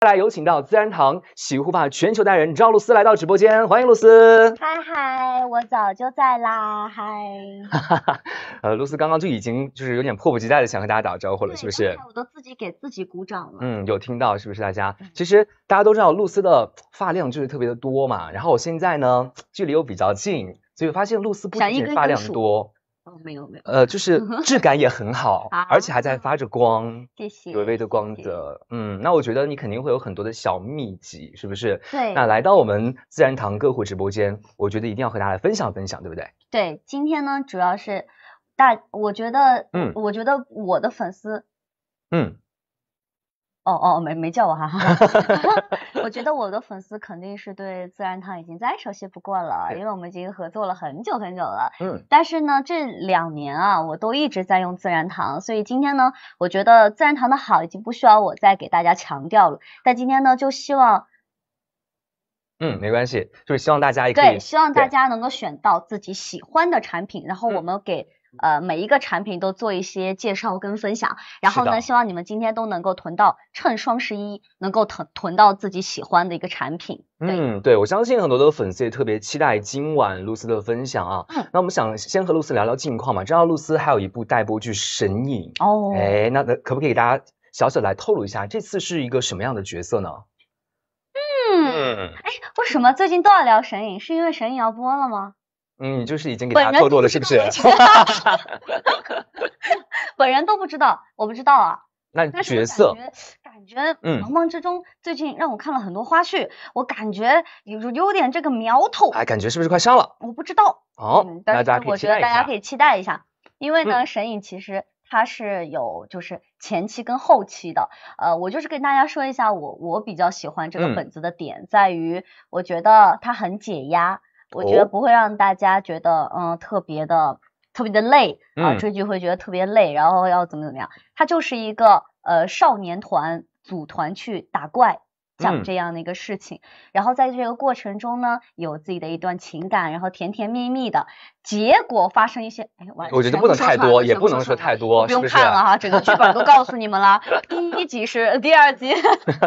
再来有请到自然堂洗护发全球代言人赵露思来到直播间，欢迎露思！嗨嗨，我早就在啦，嗨！哈哈，呃，露思刚刚就已经就是有点迫不及待的想和大家打招呼了，是不是？我都自己给自己鼓掌了。嗯，有听到是不是？大家其实大家都知道露思的发量就是特别的多嘛，然后我现在呢距离又比较近，所以发现露思不仅发量多。没有没有，呃，就是质感也很好，而且还在发着光，谢谢，微微的光泽，嗯，那我觉得你肯定会有很多的小秘籍，是不是？对，那来到我们自然堂客户直播间，我觉得一定要和大家分享分享，对不对？对，今天呢，主要是大，我觉得，嗯，我觉得我的粉丝，嗯。哦哦，没没叫我哈，哈。我觉得我的粉丝肯定是对自然堂已经再熟悉不过了，因为我们已经合作了很久很久了。嗯，但是呢，这两年啊，我都一直在用自然堂，所以今天呢，我觉得自然堂的好已经不需要我再给大家强调了。但今天呢，就希望，嗯，没关系，就是希望大家也对，希望大家能够选到自己喜欢的产品，然后我们给。呃，每一个产品都做一些介绍跟分享，然后呢，希望你们今天都能够囤到，趁双十一能够囤囤到自己喜欢的一个产品。嗯，对，我相信很多的粉丝也特别期待今晚露丝的分享啊。嗯。那我们想先和露丝聊聊近况嘛？知道露丝还有一部待播剧《神隐》哦。哎，那可不可以大家小小来透露一下，这次是一个什么样的角色呢？嗯。哎，为什么最近都要聊《神隐》？是因为《神隐》要播了吗？嗯，你就是已经给大家透露了，是不是？本人都不知道，我不知道啊。那角色感觉，嗯，茫茫之中，最近让我看了很多花絮，我感觉有有点这个苗头。哎，感觉是不是快上了？我不知道。哦，大家我觉得大家可以期待一下，因为呢，神隐其实它是有就是前期跟后期的。呃，我就是跟大家说一下，我我比较喜欢这个本子的点在于，我觉得它很解压。我觉得不会让大家觉得，嗯，特别的，特别的累啊，追剧会觉得特别累，然后要怎么怎么样？它就是一个，呃，少年团组团去打怪。讲这样的一个事情，然后在这个过程中呢，有自己的一段情感，然后甜甜蜜蜜的，结果发生一些，哎，我觉得不能太多，也不能说太多，不用看了哈，整个剧本都告诉你们了，第一集是第二集。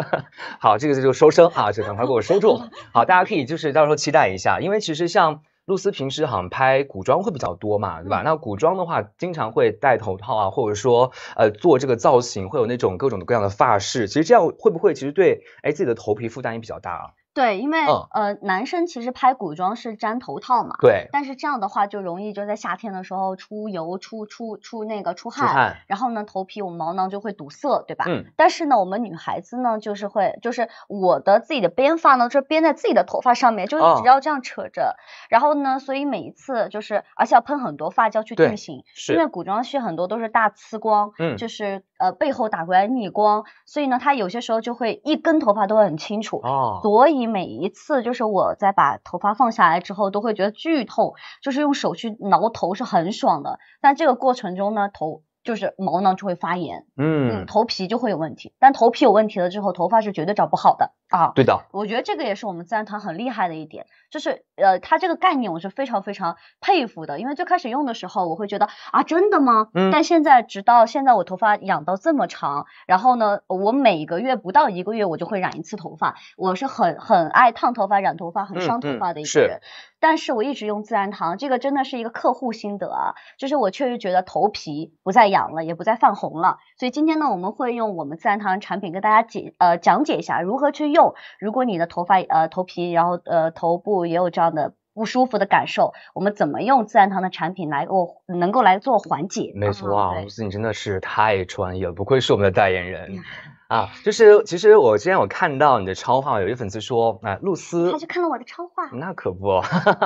好，这个就收声啊，就赶快给我收住。好，大家可以就是到时候期待一下，因为其实像。露丝平时好像拍古装会比较多嘛，对吧？那古装的话，经常会戴头套啊，或者说呃做这个造型，会有那种各种各样的发饰。其实这样会不会，其实对哎自己的头皮负担也比较大啊？对，因为呃，男生其实拍古装是粘头套嘛，对，但是这样的话就容易就在夏天的时候出油、出出出那个出汗，出汗。然后呢，头皮我们毛囊就会堵塞，对吧？嗯。但是呢，我们女孩子呢，就是会就是我的自己的编发呢，是编在自己的头发上面，就一直要这样扯着。然后呢，所以每一次就是而且要喷很多发胶去定型，因为古装戏很多都是大呲光，嗯，就是呃背后打过来逆光，所以呢，他有些时候就会一根头发都很清楚，哦，所以。每一次就是我在把头发放下来之后，都会觉得剧痛，就是用手去挠头是很爽的。但这个过程中呢，头。就是毛囊就会发炎，嗯，头皮就会有问题。但头皮有问题了之后，头发是绝对长不好的啊。对的，我觉得这个也是我们自然堂很厉害的一点，就是呃，它这个概念我是非常非常佩服的。因为最开始用的时候，我会觉得啊，真的吗？嗯。但现在直到现在，我头发养到这么长，然后呢，我每个月不到一个月，我就会染一次头发。我是很很爱烫头发、染头发、很伤头发的一个人。但是我一直用自然堂，这个真的是一个客户心得啊，就是我确实觉得头皮不再痒了，也不再泛红了。所以今天呢，我们会用我们自然堂产品跟大家解呃讲解一下如何去用。如果你的头发呃头皮，然后呃头部也有这样的不舒服的感受，我们怎么用自然堂的产品来够能够来做缓解？没错啊，吴思你真的是太专业，不愧是我们的代言人。啊，就是其实我今天我看到你的超话，有些粉丝说，啊，露丝，他去看了我的超话，那可不，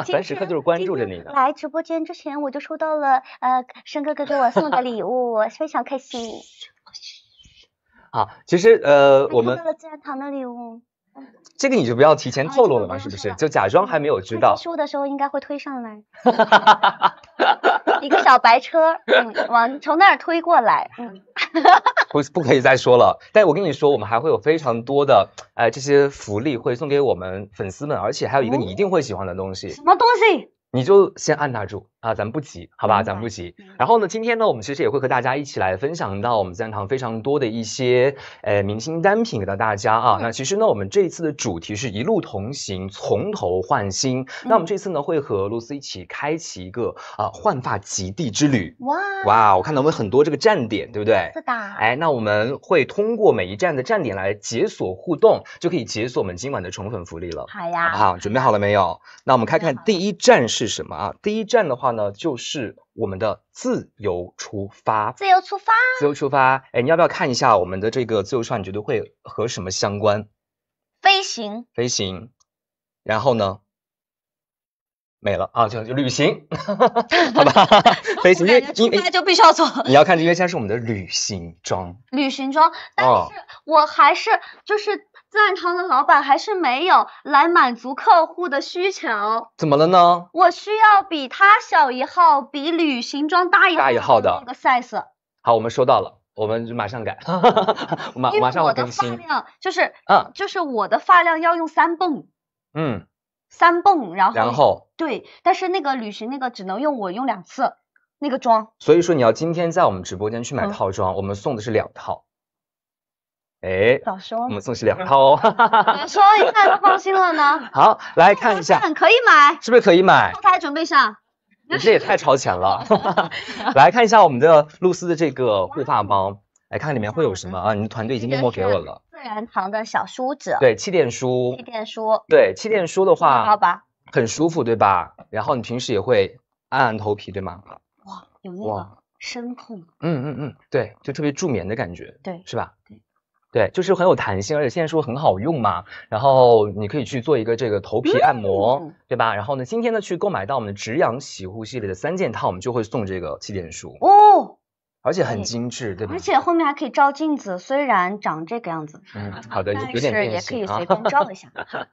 凡时刻就是关注着你的。来直播间之前我就收到了呃，生哥哥给我送的礼物，非常开心。好，其实呃，我们。收到了自然堂的礼物。这个你就不要提前透露了嘛，是不是？就假装还没有知道。输的时候应该会推上来，一个小白车，嗯，往从那儿推过来。嗯。不，不可以再说了。但我跟你说，我们还会有非常多的，呃这些福利会送给我们粉丝们，而且还有一个你一定会喜欢的东西。什么东西？你就先按捺住。啊，咱们不急，好吧，咱们不急。然后呢，今天呢，我们其实也会和大家一起来分享到我们自然堂非常多的一些呃明星单品给到大家啊。那其实呢，我们这一次的主题是一路同行，从头换新。那我们这次呢，会和露丝一起开启一个啊焕发极地之旅。哇哇！我看到我们很多这个站点，对不对？是的。哎，那我们会通过每一站的站点来解锁互动，就可以解锁我们今晚的宠粉福利了。好呀。好，准备好了没有？那我们看看第一站是什么啊？第一站的话。那就是我们的自由出发，自由出发，自由出发。哎，你要不要看一下我们的这个自由穿？你觉得会和什么相关？飞行，飞行。然后呢，没了啊，就就旅行，好吧？飞行，因为大家就必须要做。你要看，因为现在是我们的旅行装，旅行装。但是我还是就是。赞汤的老板还是没有来满足客户的需求，怎么了呢？我需要比他小一号，比旅行装大一，大一号的那个 size。好，我们收到了，我们马上改，哈哈哈哈哈。马马上我更新。我的发量就是，嗯，就是我的发量要用三泵。嗯。三泵，然后。然后。对，但是那个旅行那个只能用我用两次，那个妆。所以说你要今天在我们直播间去买套装，我们送的是两套。哎，我们送你两套哦。说一下就放心了呢。好，来看一下，可以买，是不是可以买？后台准备上。你这也太超前了。来看一下我们的露丝的这个护发包，来看里面会有什么啊？你的团队已经默默给我了。自然堂的小梳子。对，气垫梳。气垫梳。对，气垫梳的话，好吧，很舒服，对吧？然后你平时也会按按头皮，对吗？哇，有那个声控。嗯嗯嗯，对，就特别助眠的感觉。对，是吧？对。对，就是很有弹性，而且现在说很好用嘛。然后你可以去做一个这个头皮按摩，对吧？然后呢，今天呢去购买到我们的止痒洗护系列的三件套，我们就会送这个气垫梳哦，而且很精致，对吧？而且后面还可以照镜子，虽然长这个样子，嗯，好的，有点变形啊，是也可以随便照一下。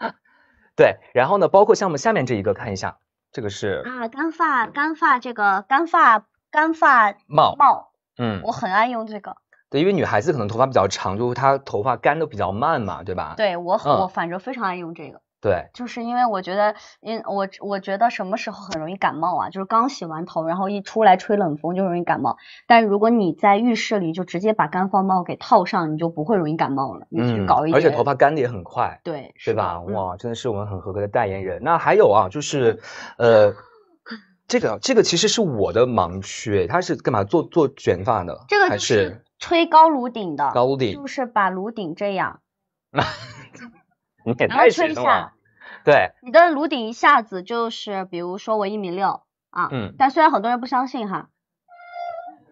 对，然后呢，包括像我们下面这一个看一下，这个是啊，干发干发这个干发干发帽帽，嗯，我很爱用这个。对，因为女孩子可能头发比较长，就是她头发干的比较慢嘛，对吧？对，我我反正非常爱用这个。对，就是因为我觉得，因我我觉得什么时候很容易感冒啊？就是刚洗完头，然后一出来吹冷风就容易感冒。但如果你在浴室里就直接把干发帽给套上，你就不会容易感冒了。你去搞一，而且头发干的也很快。对，对吧？哇，真的是我们很合格的代言人。那还有啊，就是呃，这个这个其实是我的盲区，他是干嘛做做卷发的？这个是。吹高颅顶的，高顶就是把颅顶这样，那你也太吹了下。对，你的颅顶一下子就是，比如说我一米六啊，嗯，但虽然很多人不相信哈，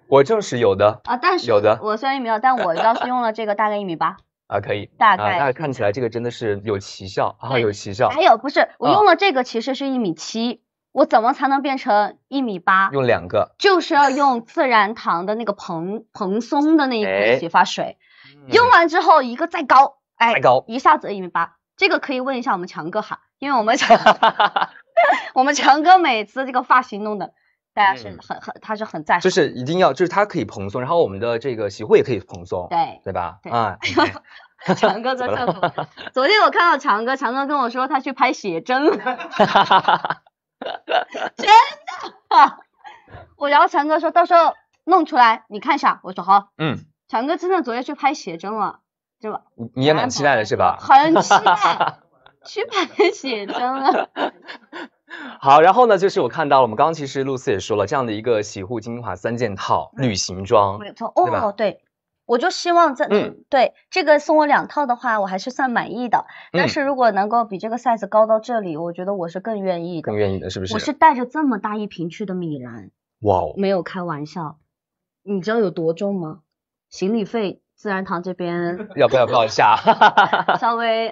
我正是有的啊，但是有的，我虽然一米六，但我要是用了这个，大概一米八 啊，可以，大概，看起来这个真的是有奇效啊，有奇效，还有不是，我用了这个其实是一米七。我怎么才能变成一米八？用两个，就是要用自然堂的那个蓬蓬松的那一款洗发水，用完之后一个再高，哎，再高，一下子一米八。这个可以问一下我们强哥哈，因为我们强，我们强哥每次这个发型弄的，大家是很很，他是很在乎，就是一定要，就是它可以蓬松，然后我们的这个洗护也可以蓬松，对，对吧？啊，强哥在厕所。昨天我看到强哥，强哥跟我说他去拍写真。真的，我然后强哥说到时候弄出来你看一下，我说好，嗯，强哥真的昨天去拍写真了，对吧？你也蛮期待的是吧？很期待去拍写真了。好，然后呢，就是我看到了，我们刚刚其实露丝也说了，这样的一个洗护精华三件套旅行装，没错，哦，对。我就希望在对这个送我两套的话，我还是算满意的。但是如果能够比这个 size 高到这里，我觉得我是更愿意，更愿意的是不是？我是带着这么大一瓶去的米兰，哇哦，没有开玩笑，你知道有多重吗？行李费自然堂这边要不要报下？稍微。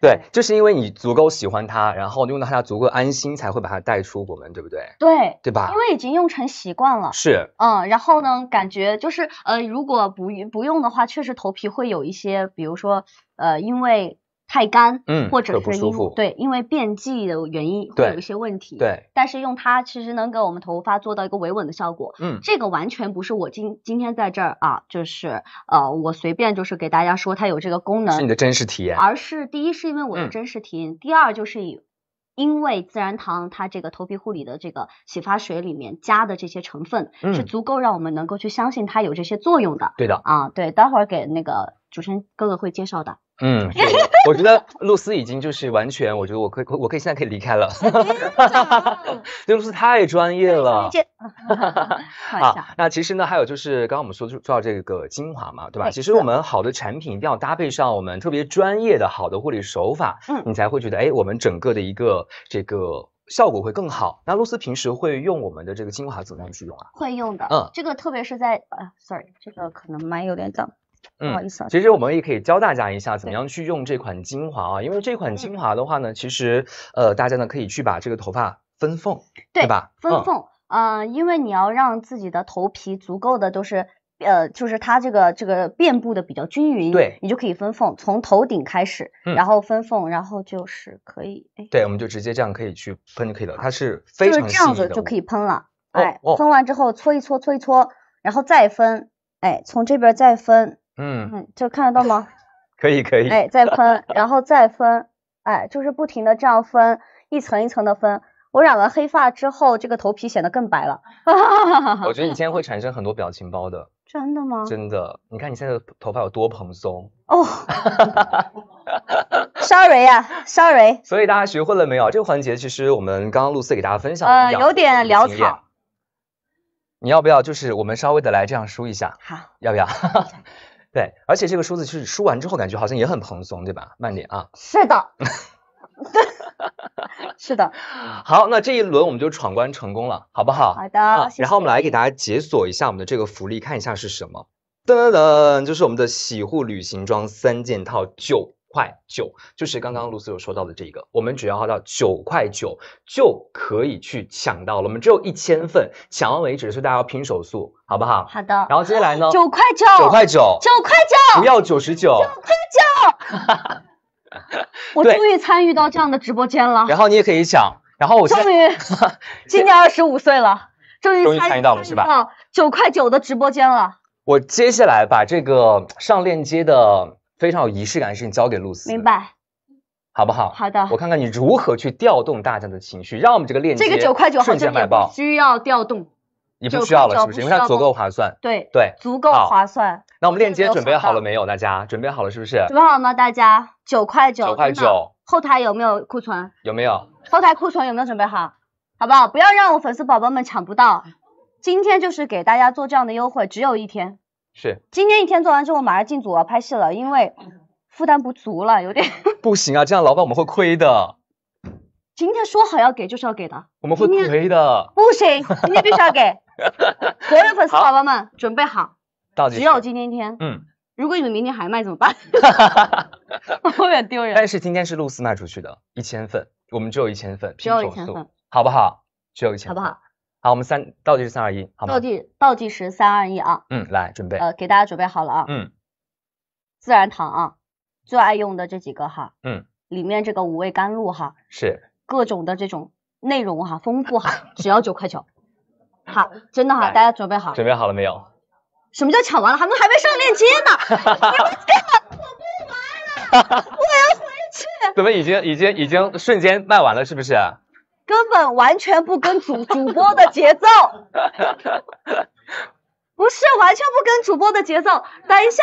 对，就是因为你足够喜欢它，然后用到它足够安心，才会把它带出国门，对不对？对，对吧？因为已经用成习惯了。是，嗯，然后呢，感觉就是，呃，如果不不用的话，确实头皮会有一些，比如说，呃，因为。太干，嗯，或者是因对，因为变季的原因会有一些问题，对。但是用它其实能给我们头发做到一个维稳的效果，嗯。这个完全不是我今今天在这儿啊，就是呃，我随便就是给大家说它有这个功能，是你的真实体验。而是第一是因为我的真实体验，第二就是以因为自然堂它这个头皮护理的这个洗发水里面加的这些成分是足够让我们能够去相信它有这些作用的，对的啊。对，待会儿给那个。主持人哥哥会介绍的，嗯，我觉得露丝已经就是完全，我觉得我可以，我可以现在可以离开了，露丝太专业了。好，那其实呢，还有就是刚刚我们说说到这个精华嘛，对吧？其实我们好的产品一定要搭配上我们特别专业的好的护理手法，嗯，你才会觉得哎，我们整个的一个这个效果会更好。那露丝平时会用我们的这个精华怎么样去用啊？会用的，嗯，这个特别是在呃，sorry，这个可能蛮有点脏。不好意思、嗯，其实我们也可以教大家一下怎么样去用这款精华啊，因为这款精华的话呢，其实呃，大家呢可以去把这个头发分缝，对吧？分缝，嗯，因为你要让自己的头皮足够的都是呃，就是它这个这个遍布的比较均匀，对，你就可以分缝，从头顶开始，然后分缝，然后就是可以，对，我们就直接这样可以去喷就可以了，它是非常细的，就是这样子就可以喷了，哎，喷完之后搓一搓，搓一搓，然后再分，哎，从这边再分。嗯嗯，就看得到吗？可以可以，哎，再分，然后再分，哎，就是不停的这样分，一层一层的分。我染完黑发之后，这个头皮显得更白了。哈哈哈！我觉得你今天会产生很多表情包的。真的吗？真的，你看你现在的头发有多蓬松。哦。哈哈哈！哈 Sorry 啊，Sorry。所以大家学会了没有？这个环节其实我们刚刚露丝给大家分享一有点潦草。你要不要？就是我们稍微的来这样梳一下，好，要不要？对，而且这个梳子其实梳完之后，感觉好像也很蓬松，对吧？慢点啊！是的，是的。好，那这一轮我们就闯关成功了，好不好？好的，然后我们来给大家解锁一下我们的这个福利，看一下是什么。噔噔噔，就是我们的洗护旅行装三件套九。块九就是刚刚露思有说到的这个，我们只要到九块九就可以去抢到了。我们只有一千份，抢完为止，所以大家要拼手速，好不好？好的。然后接下来呢？九块九，九块九，九块九，不要九十九。九块九。我终于参与到这样的直播间了。然后你也可以抢。然后我终于今年二十五岁了，终于参与到了是吧？九块九的直播间了。我接下来把这个上链接的。非常有仪式感的事情交给露丝，明白，好不好？好的。我看看你如何去调动大家的情绪，让我们这个链接这个块瞬间买爆。需要调动。你不需要了，是不是？因为它足够划算。对对，足够划算。那我们链接准备好了没有？大家准备好了是不是？准备好了吗？大家九块九，九块九，后台有没有库存？有没有？后台库存有没有准备好？好不好？不要让我粉丝宝宝们抢不到。今天就是给大家做这样的优惠，只有一天。是，今天一天做完之后，马上进组要拍戏了，因为负担不足了，有点 不行啊，这样老板我们会亏的。今天说好要给就是要给的，我们会亏的。不行，今天必须要给，所 有粉丝宝宝们准备好，只有今天一天。嗯，如果你们明天还卖怎么办？哈哈哈，有点丢人。但是今天是露丝卖出去的，一千份，我们只有一千份，只有一千份，好不好？只有一千，好不好？好，我们三倒计时三二一，好吗？倒计倒计时三二一啊！嗯，来准备。呃，给大家准备好了啊。嗯。自然堂啊，最爱用的这几个哈。嗯。里面这个五味甘露哈。是。各种的这种内容哈，丰富哈，只要九块九。好，真的哈，大家准备好。准备好了没有？什么叫抢完了？他们还没上链接呢。你们看，我不玩了，我要回去。怎么已经已经已经瞬间卖完了，是不是？根本完全不跟主 主播的节奏，不是完全不跟主播的节奏。等一下，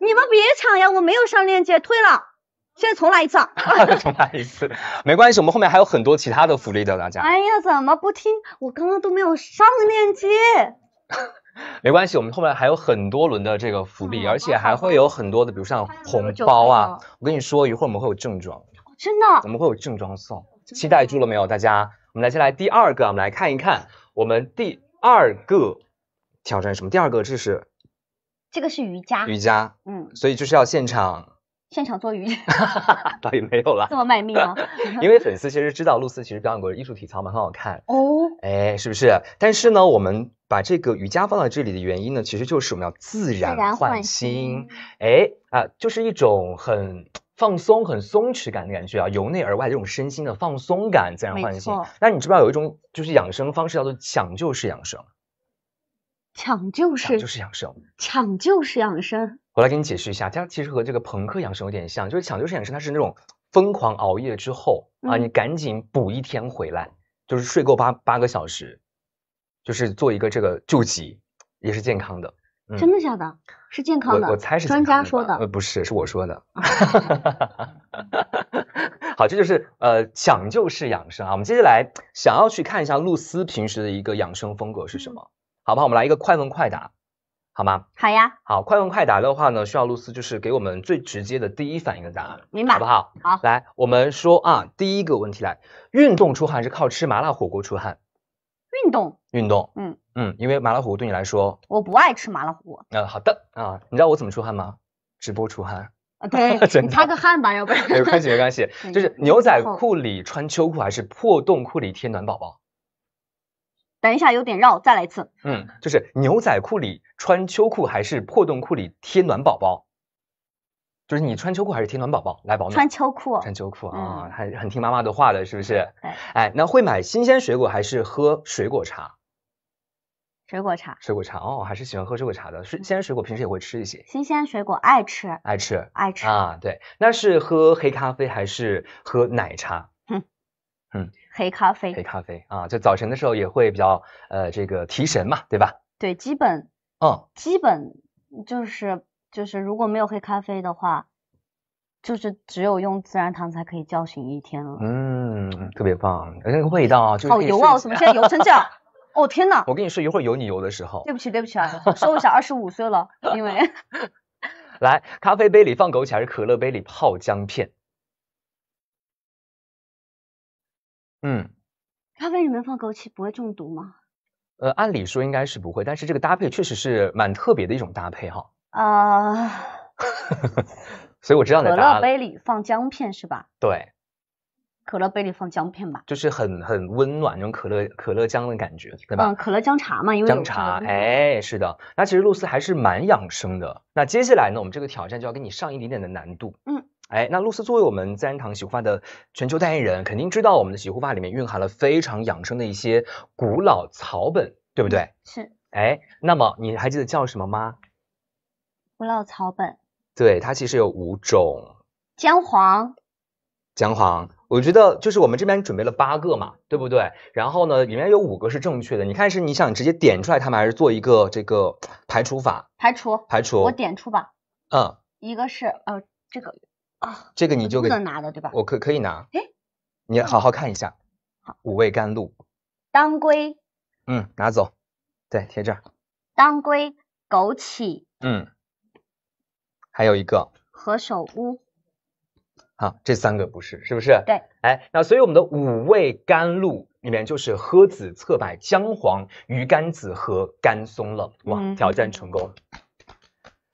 你们别抢呀，我没有上链接，退了。现在重来一次。重来一次，没关系，我们后面还有很多其他的福利的，大家。哎呀，怎么不听？我刚刚都没有上链接。没关系，我们后面还有很多轮的这个福利，而且还会有很多的，比如像红包啊。我跟你说，一会儿我们会有正装。真的？怎么会有正装送？期待住了没有，大家？我们来，先来第二个，我们来看一看，我们第二个挑战什么？第二个这是这个是瑜伽，瑜伽，嗯，所以就是要现场，现场做瑜伽，倒也没有了，这么卖命啊？因为粉丝其实知道露丝其实表演过艺术体操嘛，很好看哦，哎，是不是？但是呢，我们把这个瑜伽放到这里的原因呢，其实就是我们要自然换新，哎啊，就是一种很。放松，很松弛感的感觉啊，由内而外这种身心的放松感，自然唤醒。那你知不知道有一种就是养生方式叫做抢救式养生？抢救式就是养生，抢救式养生。我来给你解释一下，它其实和这个朋克养生有点像，就是抢救式养生，它是那种疯狂熬夜之后啊，你赶紧补一天回来，就是睡够八八个小时，就是做一个这个救急，也是健康的。真的假的？是健康的？我猜是专家说的。呃，不是，是我说的。好，这就是呃讲究式养生啊。我们接下来想要去看一下露丝平时的一个养生风格是什么，好不好？我们来一个快问快答，好吗？好呀。好，快问快答的话呢，需要露丝就是给我们最直接的第一反应的答案，明白？好不好？好。来，我们说啊，第一个问题来，运动出汗是靠吃麻辣火锅出汗？运动？运动，嗯嗯，因为麻辣虎对你来说，我不爱吃麻辣虎。嗯、好的啊，你知道我怎么出汗吗？直播出汗啊，对 你擦个汗吧，要不然。没关系，没关系，就是牛仔裤里穿秋裤还是破洞裤里贴暖宝宝？等一下有点绕，再来一次。嗯，就是牛仔裤里穿秋裤还是破洞裤里贴暖宝宝？就是你穿秋裤还是贴暖宝宝？来保暖。穿秋裤。穿秋裤啊，还很听妈妈的话的，是不是？哎哎，那会买新鲜水果还是喝水果茶？水果茶，水果茶哦，还是喜欢喝水果茶的。是，鲜水果平时也会吃一些。新鲜水果爱吃，爱吃，爱吃啊。对，那是喝黑咖啡还是喝奶茶？嗯，黑咖啡，黑咖啡啊，就早晨的时候也会比较呃这个提神嘛，对吧？对，基本，嗯，基本就是就是如果没有黑咖啡的话，就是只有用自然糖才可以叫醒一天了。嗯，特别棒，那个味道就好油啊，怎么现在油成这样。哦天哪！我跟你说，一会儿有你游的时候。对不起，对不起啊，说一下二十五岁了，因为。来，咖啡杯里放枸杞还是可乐杯里泡姜片？嗯。咖啡里面放枸杞不会中毒吗？呃，按理说应该是不会，但是这个搭配确实是蛮特别的一种搭配哈。啊。所以我知道你的答案可乐杯里放姜片是吧？对。可乐杯里放姜片吧，就是很很温暖那种可乐可乐姜的感觉，对吧？嗯，可乐姜茶嘛，因为姜茶，哎，是的。那其实露丝还是蛮养生的。那接下来呢，我们这个挑战就要给你上一点点的难度。嗯，哎，那露丝作为我们自然堂洗护发的全球代言人，肯定知道我们的洗护发里面蕴含了非常养生的一些古老草本，对不对？是。哎，那么你还记得叫什么吗？古老草本。对，它其实有五种。姜黄。姜黄。我觉得就是我们这边准备了八个嘛，对不对？然后呢，里面有五个是正确的。你看是你想直接点出来他们，还是做一个这个排除法？排除，排除，我点出吧。嗯，一个是呃这个啊，这个你就不能拿的对吧？我可可以拿？哎，你好好看一下。好，五味甘露。当归。嗯，拿走。对，贴这儿。当归。枸杞。嗯。还有一个。何首乌。啊，这三个不是，是不是？对，哎，那所以我们的五味甘露里面就是诃子、侧柏、姜黄、鱼肝子和甘松了。哇，挑战成功！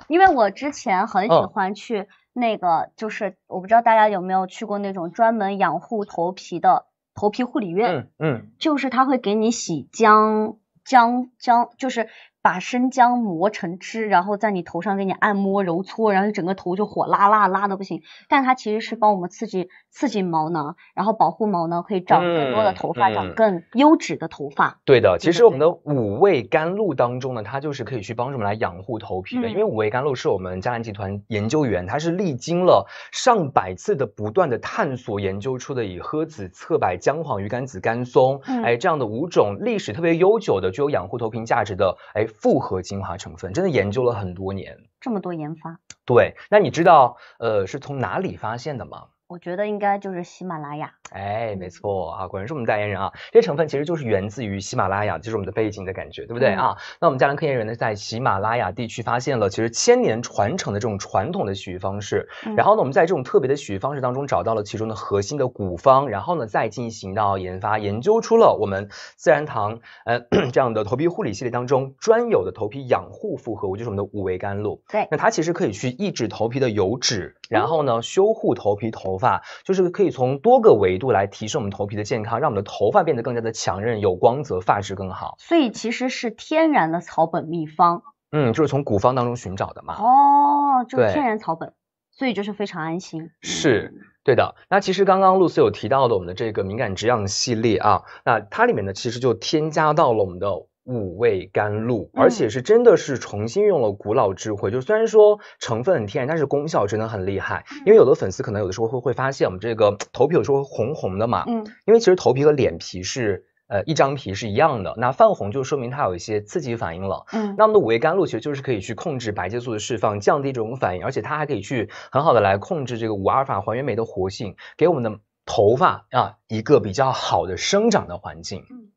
因为我之前很喜欢去那个，就是我不知道大家有没有去过那种专门养护头皮的头皮护理院。嗯嗯，就是他会给你洗姜姜姜，就是。把生姜磨成汁，然后在你头上给你按摩揉搓，然后整个头就火辣辣辣的不行。但它其实是帮我们刺激刺激毛囊，然后保护毛囊，可以长更多的头发，长更优质的头发。对的，其实我们的五味甘露当中呢，它就是可以去帮助我们来养护头皮的。因为五味甘露是我们江南集团研究员，他是历经了上百次的不断的探索研究出的，以诃子、侧柏、姜黄、鱼肝子、甘松，哎这样的五种历史特别悠久的、具有养护头皮价值的，哎。复合精华成分真的研究了很多年，这么多研发，对。那你知道，呃，是从哪里发现的吗？我觉得应该就是喜马拉雅，哎，没错啊，果然是我们代言人啊。这些成分其实就是源自于喜马拉雅，就是我们的背景的感觉，对不对啊？那我们佳兰科研人呢，在喜马拉雅地区发现了其实千年传承的这种传统的洗浴方式，然后呢，我们在这种特别的洗浴方式当中找到了其中的核心的古方，然后呢，再进行到研发，研究出了我们自然堂呃 这样的头皮护理系列当中专有的头皮养护复合物，就是我们的五维甘露。对，那它其实可以去抑制头皮的油脂。然后呢，修护头皮头发，就是可以从多个维度来提升我们头皮的健康，让我们的头发变得更加的强韧、有光泽、发质更好。所以其实是天然的草本秘方，嗯，就是从古方当中寻找的嘛。哦，就天然草本，所以就是非常安心。是对的。那其实刚刚露丝有提到的，我们的这个敏感止痒系列啊，那它里面呢，其实就添加到了我们的。五味甘露，而且是真的是重新用了古老智慧，就虽然说成分很天然，但是功效真的很厉害。因为有的粉丝可能有的时候会会发现，我们这个头皮有时候红红的嘛，嗯，因为其实头皮和脸皮是呃一张皮是一样的，那泛红就说明它有一些刺激反应了，嗯，那我们的五味甘露其实就是可以去控制白介素的释放，降低这种反应，而且它还可以去很好的来控制这个五阿尔法还原酶的活性，给我们的头发啊一个比较好的生长的环境，嗯，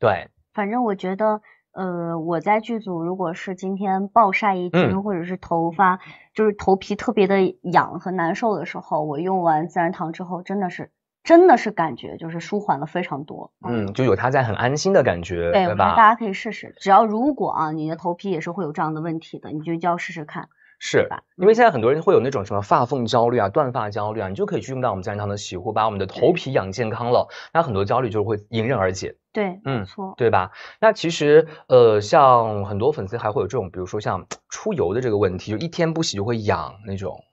对。反正我觉得，呃，我在剧组，如果是今天暴晒一天，或者是头发就是头皮特别的痒和难受的时候，我用完自然堂之后，真的是真的是感觉就是舒缓了非常多。嗯，就有它在很安心的感觉，对吧？大家可以试试，只要如果啊你的头皮也是会有这样的问题的，你就就要试试看。是，因为现在很多人会有那种什么发缝焦虑啊、断发焦虑啊，你就可以去用到我们自然堂的洗护，把我们的头皮养健康了，那很多焦虑就是会迎刃而解。对，嗯，错，对吧？那其实呃，像很多粉丝还会有这种，比如说像出油的这个问题，就一天不洗就会痒那种，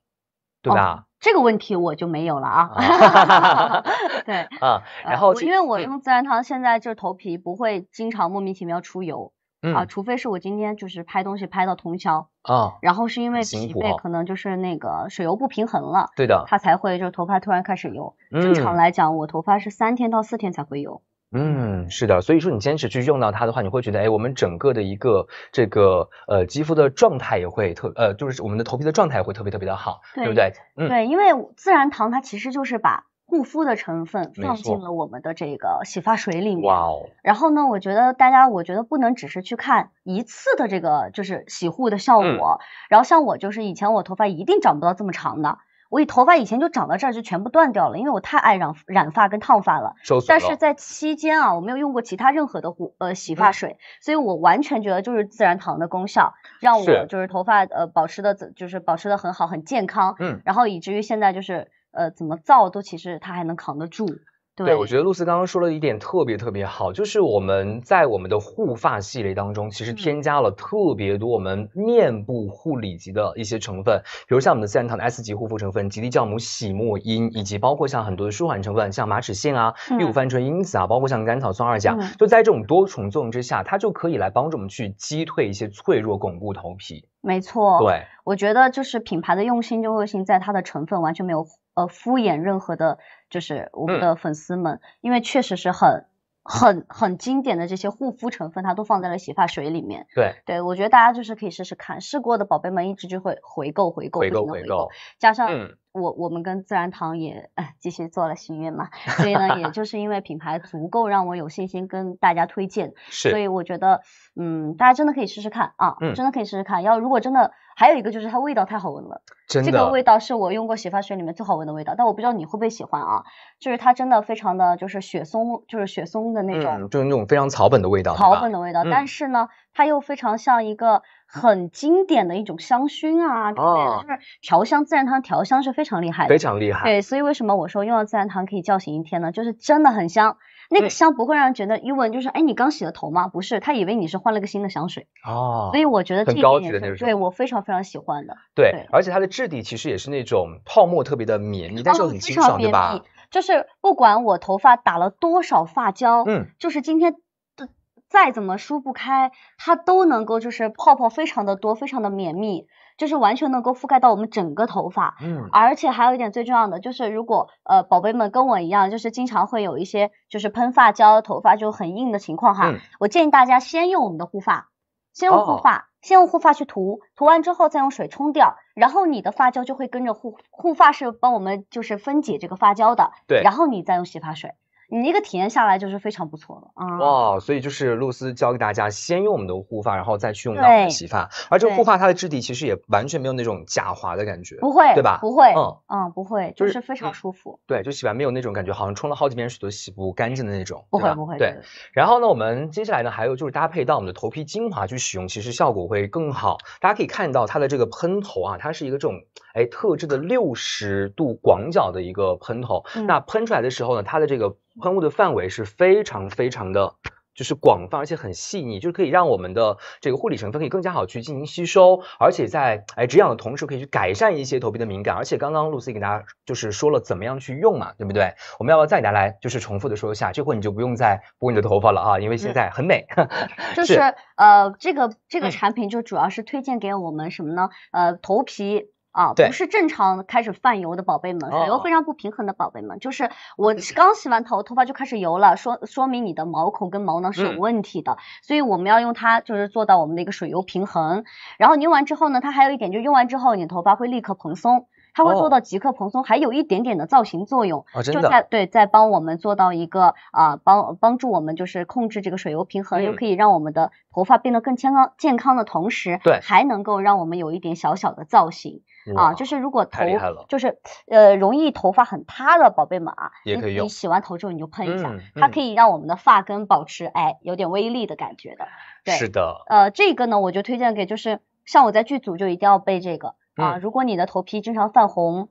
对吧？这个问题我就没有了啊。对，啊，然后因为我用自然堂，现在就是头皮不会经常莫名其妙出油。啊，除非是我今天就是拍东西拍到通宵啊，然后是因为疲惫，可能就是那个水油不平衡了，对的，它才会就是头发突然开始油。正常来讲，我头发是三天到四天才会油。嗯，是的，所以说你坚持去用到它的话，你会觉得哎，我们整个的一个这个呃肌肤的状态也会特呃，就是我们的头皮的状态会特别特别的好，对不对？嗯，对，因为自然堂它其实就是把。护肤的成分放进了我们的这个洗发水里面。哇哦！然后呢，我觉得大家，我觉得不能只是去看一次的这个就是洗护的效果。然后像我，就是以前我头发一定长不到这么长的。我以头发以前就长到这儿就全部断掉了，因为我太爱染染发跟烫发了。但是在期间啊，我没有用过其他任何的护呃洗发水，所以我完全觉得就是自然堂的功效，让我就是头发呃保持的就是保持的很好很健康。嗯。然后以至于现在就是。呃，怎么造都其实它还能扛得住。对，我觉得露丝刚刚说了一点特别特别好，就是我们在我们的护发系列当中，其实添加了特别多我们面部护理级的一些成分，比如像我们的自然堂的 S 级护肤成分吉利酵母洗墨因，以及包括像很多的舒缓成分，像马齿苋啊、异五番醇因子啊，包括像甘草酸二甲，就在这种多重作用之下，它就可以来帮助我们去击退一些脆弱，巩固头皮。没错。对，我觉得就是品牌的用心就用心在它的成分完全没有。呃，敷衍任何的，就是我们的粉丝们，因为确实是很、很、很经典的这些护肤成分，它都放在了洗发水里面。对，对我觉得大家就是可以试试看，试过的宝贝们一直就会回购、回购、回购、回购。加上我我们跟自然堂也继续做了心愿嘛，所以呢，也 就是因为品牌足够让我有信心跟大家推荐，所以我觉得，嗯，大家真的可以试试看啊，真的可以试试看。要如果真的。还有一个就是它味道太好闻了，这个味道是我用过洗发水里面最好闻的味道，但我不知道你会不会喜欢啊，就是它真的非常的就是雪松，就是雪松的那种，就是那种非常草本的味道，草本的味道，但是呢，它又非常像一个很经典的一种香薰啊，的。就是调香自然堂调香是非常厉害，的，非常厉害，对，所以为什么我说用了自然堂可以叫醒一天呢？就是真的很香。那个香不会让人觉得一闻就是哎，你刚洗的头吗？不是，他以为你是换了个新的香水。哦。所以我觉得这个点高香水。对，我非常非常喜欢的。对，而且它的质地其实也是那种泡沫特别的绵密，但是又很清爽，对吧？就是不管我头发打了多少发胶，嗯，就是今天的再怎么梳不开，它都能够就是泡泡非常的多，非常的绵密。就是完全能够覆盖到我们整个头发，嗯，而且还有一点最重要的就是，如果呃宝贝们跟我一样，就是经常会有一些就是喷发胶头发就很硬的情况哈，我建议大家先用我们的护发，先用护发，先用护发去涂，涂完之后再用水冲掉，然后你的发胶就会跟着护护发是帮我们就是分解这个发胶的，对，然后你再用洗发水。你一个体验下来就是非常不错了啊！哇，所以就是露丝教给大家，先用我们的护发，然后再去用到我们的洗发。而这个护发它的质地其实也完全没有那种假滑的感觉，不会，对吧？不会，嗯嗯，不会，就是非常舒服。对，就洗完没有那种感觉，好像冲了好几遍水都洗不干净的那种。不会，不会。对。然后呢，我们接下来呢还有就是搭配到我们的头皮精华去使用，其实效果会更好。大家可以看到它的这个喷头啊，它是一个这种哎特制的六十度广角的一个喷头。那喷出来的时候呢，它的这个。喷雾的范围是非常非常的就是广泛，而且很细腻，就是可以让我们的这个护理成分可以更加好去进行吸收，而且在哎止痒的同时可以去改善一些头皮的敏感，而且刚刚露西给大家就是说了怎么样去用嘛，对不对？我们要不要再拿来就是重复的说一下？这会你就不用再拨你的头发了啊，因为现在很美。就是呃这个这个产品就主要是推荐给我们什么呢？呃头皮。啊，不是正常开始泛油的宝贝们，水油非常不平衡的宝贝们，就是我刚洗完头，头发就开始油了，说说明你的毛孔跟毛囊是有问题的，所以我们要用它，就是做到我们的一个水油平衡。然后用完之后呢，它还有一点，就用完之后，你头发会立刻蓬松。它会做到即刻蓬松，还有一点点的造型作用，就在对，在帮我们做到一个啊，帮帮助我们就是控制这个水油平衡，又可以让我们的头发变得更健康健康的同时，对，还能够让我们有一点小小的造型啊，就是如果头就是呃容易头发很塌的宝贝们啊，也可以用。你洗完头之后你就喷一下，它可以让我们的发根保持哎有点微粒的感觉的。是的。呃，这个呢，我就推荐给就是像我在剧组就一定要备这个。啊，如果你的头皮经常泛红、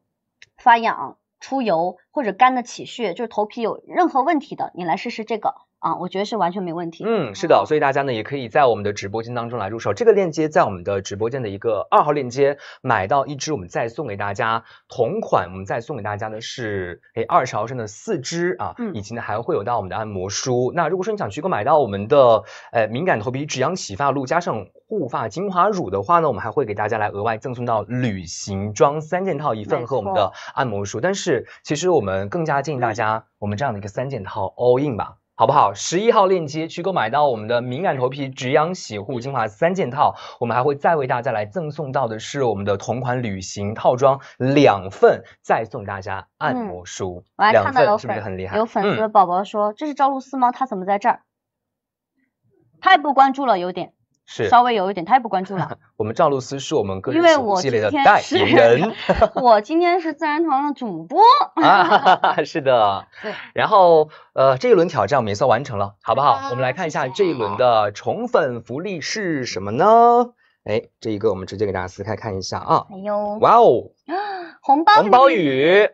发痒、出油或者干的起屑，就是头皮有任何问题的，你来试试这个啊，我觉得是完全没问题。嗯，是的，所以大家呢也可以在我们的直播间当中来入手，这个链接在我们的直播间的一个二号链接买到一支，我们再送给大家同款，我们再送给大家的是哎二十毫升的四支啊，以及呢还会有到我们的按摩梳。那如果说你想去购买到我们的呃敏感头皮止痒洗发露，加上。护发精华乳的话呢，我们还会给大家来额外赠送到旅行装三件套一份和我们的按摩梳。但是其实我们更加建议大家我们这样的一个三件套 all in 吧，好不好？十一号链接去购买到我们的敏感头皮止痒洗护精华三件套，我们还会再为大家来赠送到的是我们的同款旅行套装两份，再送大家按摩梳两份，是不是很厉害？有粉丝宝宝说这是赵露思吗？他怎么在这儿？太不关注了，有点。是稍微有一点太不关注了。我们赵露思是我们个人系列的代言人，我今天是自然堂的主播 啊，是的。对，然后呃这一轮挑战我们也算完成了，好不好？我们来看一下这一轮的宠粉福利是什么呢？哎，这一个我们直接给大家撕开看一下啊。哎呦，哇哦，红包红包雨。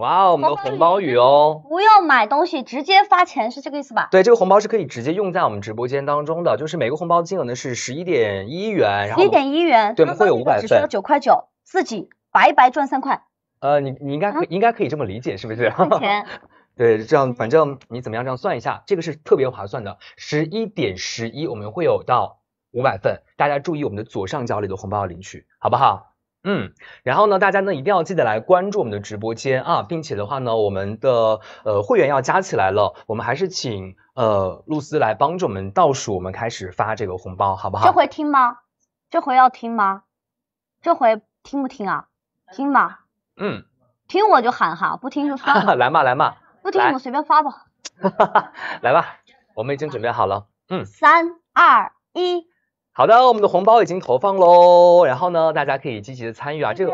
哇哦，我们的红包雨哦！不用买东西，直接发钱是这个意思吧？对，这个红包是可以直接用在我们直播间当中的，就是每个红包金额呢是十一点一元，然后一点一元，对，会有五百份，只需要九块九，自己白白赚三块。呃，你你应该可应该可以这么理解，是不是？送钱。对，这样反正你怎么样，这样算一下，这个是特别划算的，十一点十一，我们会有到五百份，大家注意我们的左上角里的红包领取，好不好？嗯，然后呢，大家呢一定要记得来关注我们的直播间啊，并且的话呢，我们的呃会员要加起来了，我们还是请呃露丝来帮助我们倒数，我们开始发这个红包，好不好？这回听吗？这回要听吗？这回听不听啊？听吧。嗯。听我就喊哈，不听就算了。来嘛来嘛。不听我们随便发吧。来吧，我们已经准备好了。嗯。三二一。好的，我们的红包已经投放喽，然后呢，大家可以积极的参与啊，这个，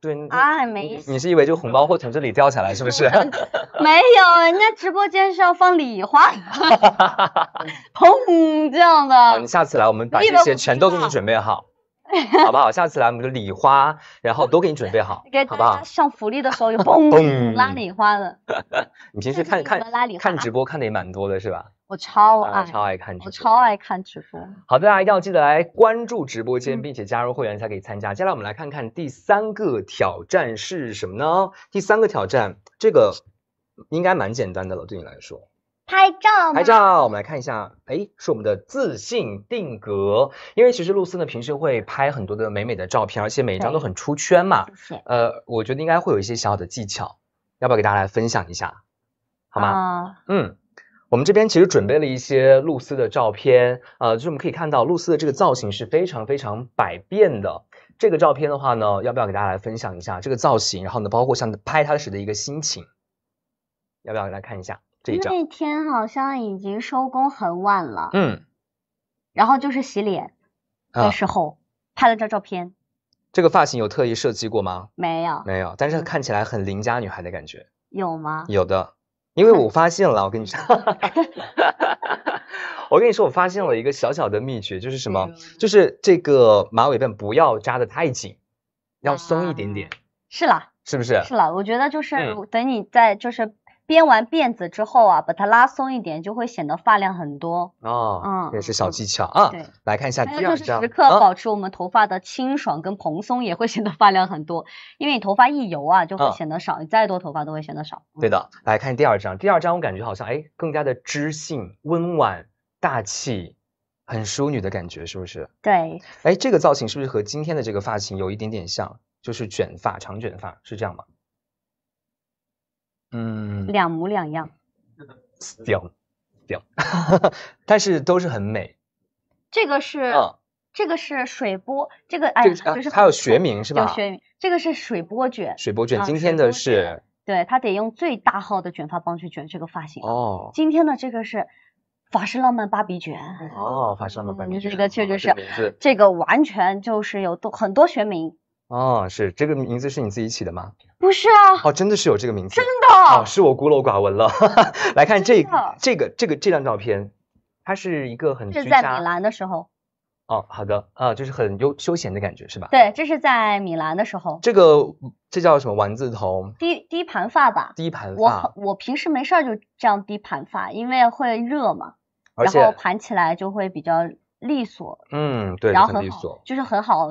对，啊，没意思，你是以为这个红包会从这里掉下来是不是？没有，人家直播间是要放礼花，砰这样的。你下次来，我们把这些全都给你准备好，好不好？下次来，我们的礼花，然后都给你准备好，好不好？上福利的时候有砰拉礼花的。你平时看看看直播看的也蛮多的是吧？我超爱超爱看直播，我超爱看直播。好的，大家一定要记得来关注直播间，并且加入会员才可以参加。接下来我们来看看第三个挑战是什么呢？第三个挑战，这个应该蛮简单的了，对你来说。拍照，拍照。我们来看一下，哎，是我们的自信定格。因为其实露丝呢平时会拍很多的美美的照片，而且每一张都很出圈嘛。是。呃，我觉得应该会有一些小小的技巧，要不要给大家来分享一下？好吗？嗯。我们这边其实准备了一些露丝的照片，呃，就是我们可以看到露丝的这个造型是非常非常百变的。这个照片的话呢，要不要给大家来分享一下这个造型？然后呢，包括像拍它时的一个心情，要不要给大家看一下这一张？那天好像已经收工很晚了。嗯。然后就是洗脸的时候拍了张照片。这个发型有特意设计过吗？没有。没有，但是看起来很邻家女孩的感觉。有吗？有的。因为我发现了，我跟你说，我跟你说，我发现了一个小小的秘诀，就是什么？就是这个马尾辫不要扎的太紧，要松一点点。是啦，是不是？是了，我觉得就是等你在就是。编完辫子之后啊，把它拉松一点，就会显得发量很多。哦，嗯，也是小技巧啊。对，来看一下第二张。时刻保持我们头发的清爽跟蓬松，也会显得发量很多。因为你头发一油啊，就会显得少，你再多头发都会显得少。对的，来看第二张。第二张我感觉好像哎，更加的知性、温婉、大气，很淑女的感觉，是不是？对。哎，这个造型是不是和今天的这个发型有一点点像？就是卷发、长卷发，是这样吗？嗯，两模两样屌，屌，但是都是很美。这个是，这个是水波，这个哎，就是它有学名是吧？有学名，这个是水波卷，水波卷。今天的是，对，它得用最大号的卷发棒去卷这个发型。哦，今天的这个是法式浪漫芭比卷。哦，法式浪漫芭比卷，这个确实是，这个完全就是有多很多学名。哦，是这个名字是你自己起的吗？不是啊，哦，真的是有这个名字，真的哦，是我孤陋寡闻了。来看这这个这个这张照片，它是一个很这是在米兰的时候。哦，好的啊，就是很悠休闲的感觉是吧？对，这是在米兰的时候。这个这叫什么丸子头？低低盘发吧，低盘发。我我平时没事儿就这样低盘发，因为会热嘛，然后盘起来就会比较利索。嗯，对，然后很就是很好。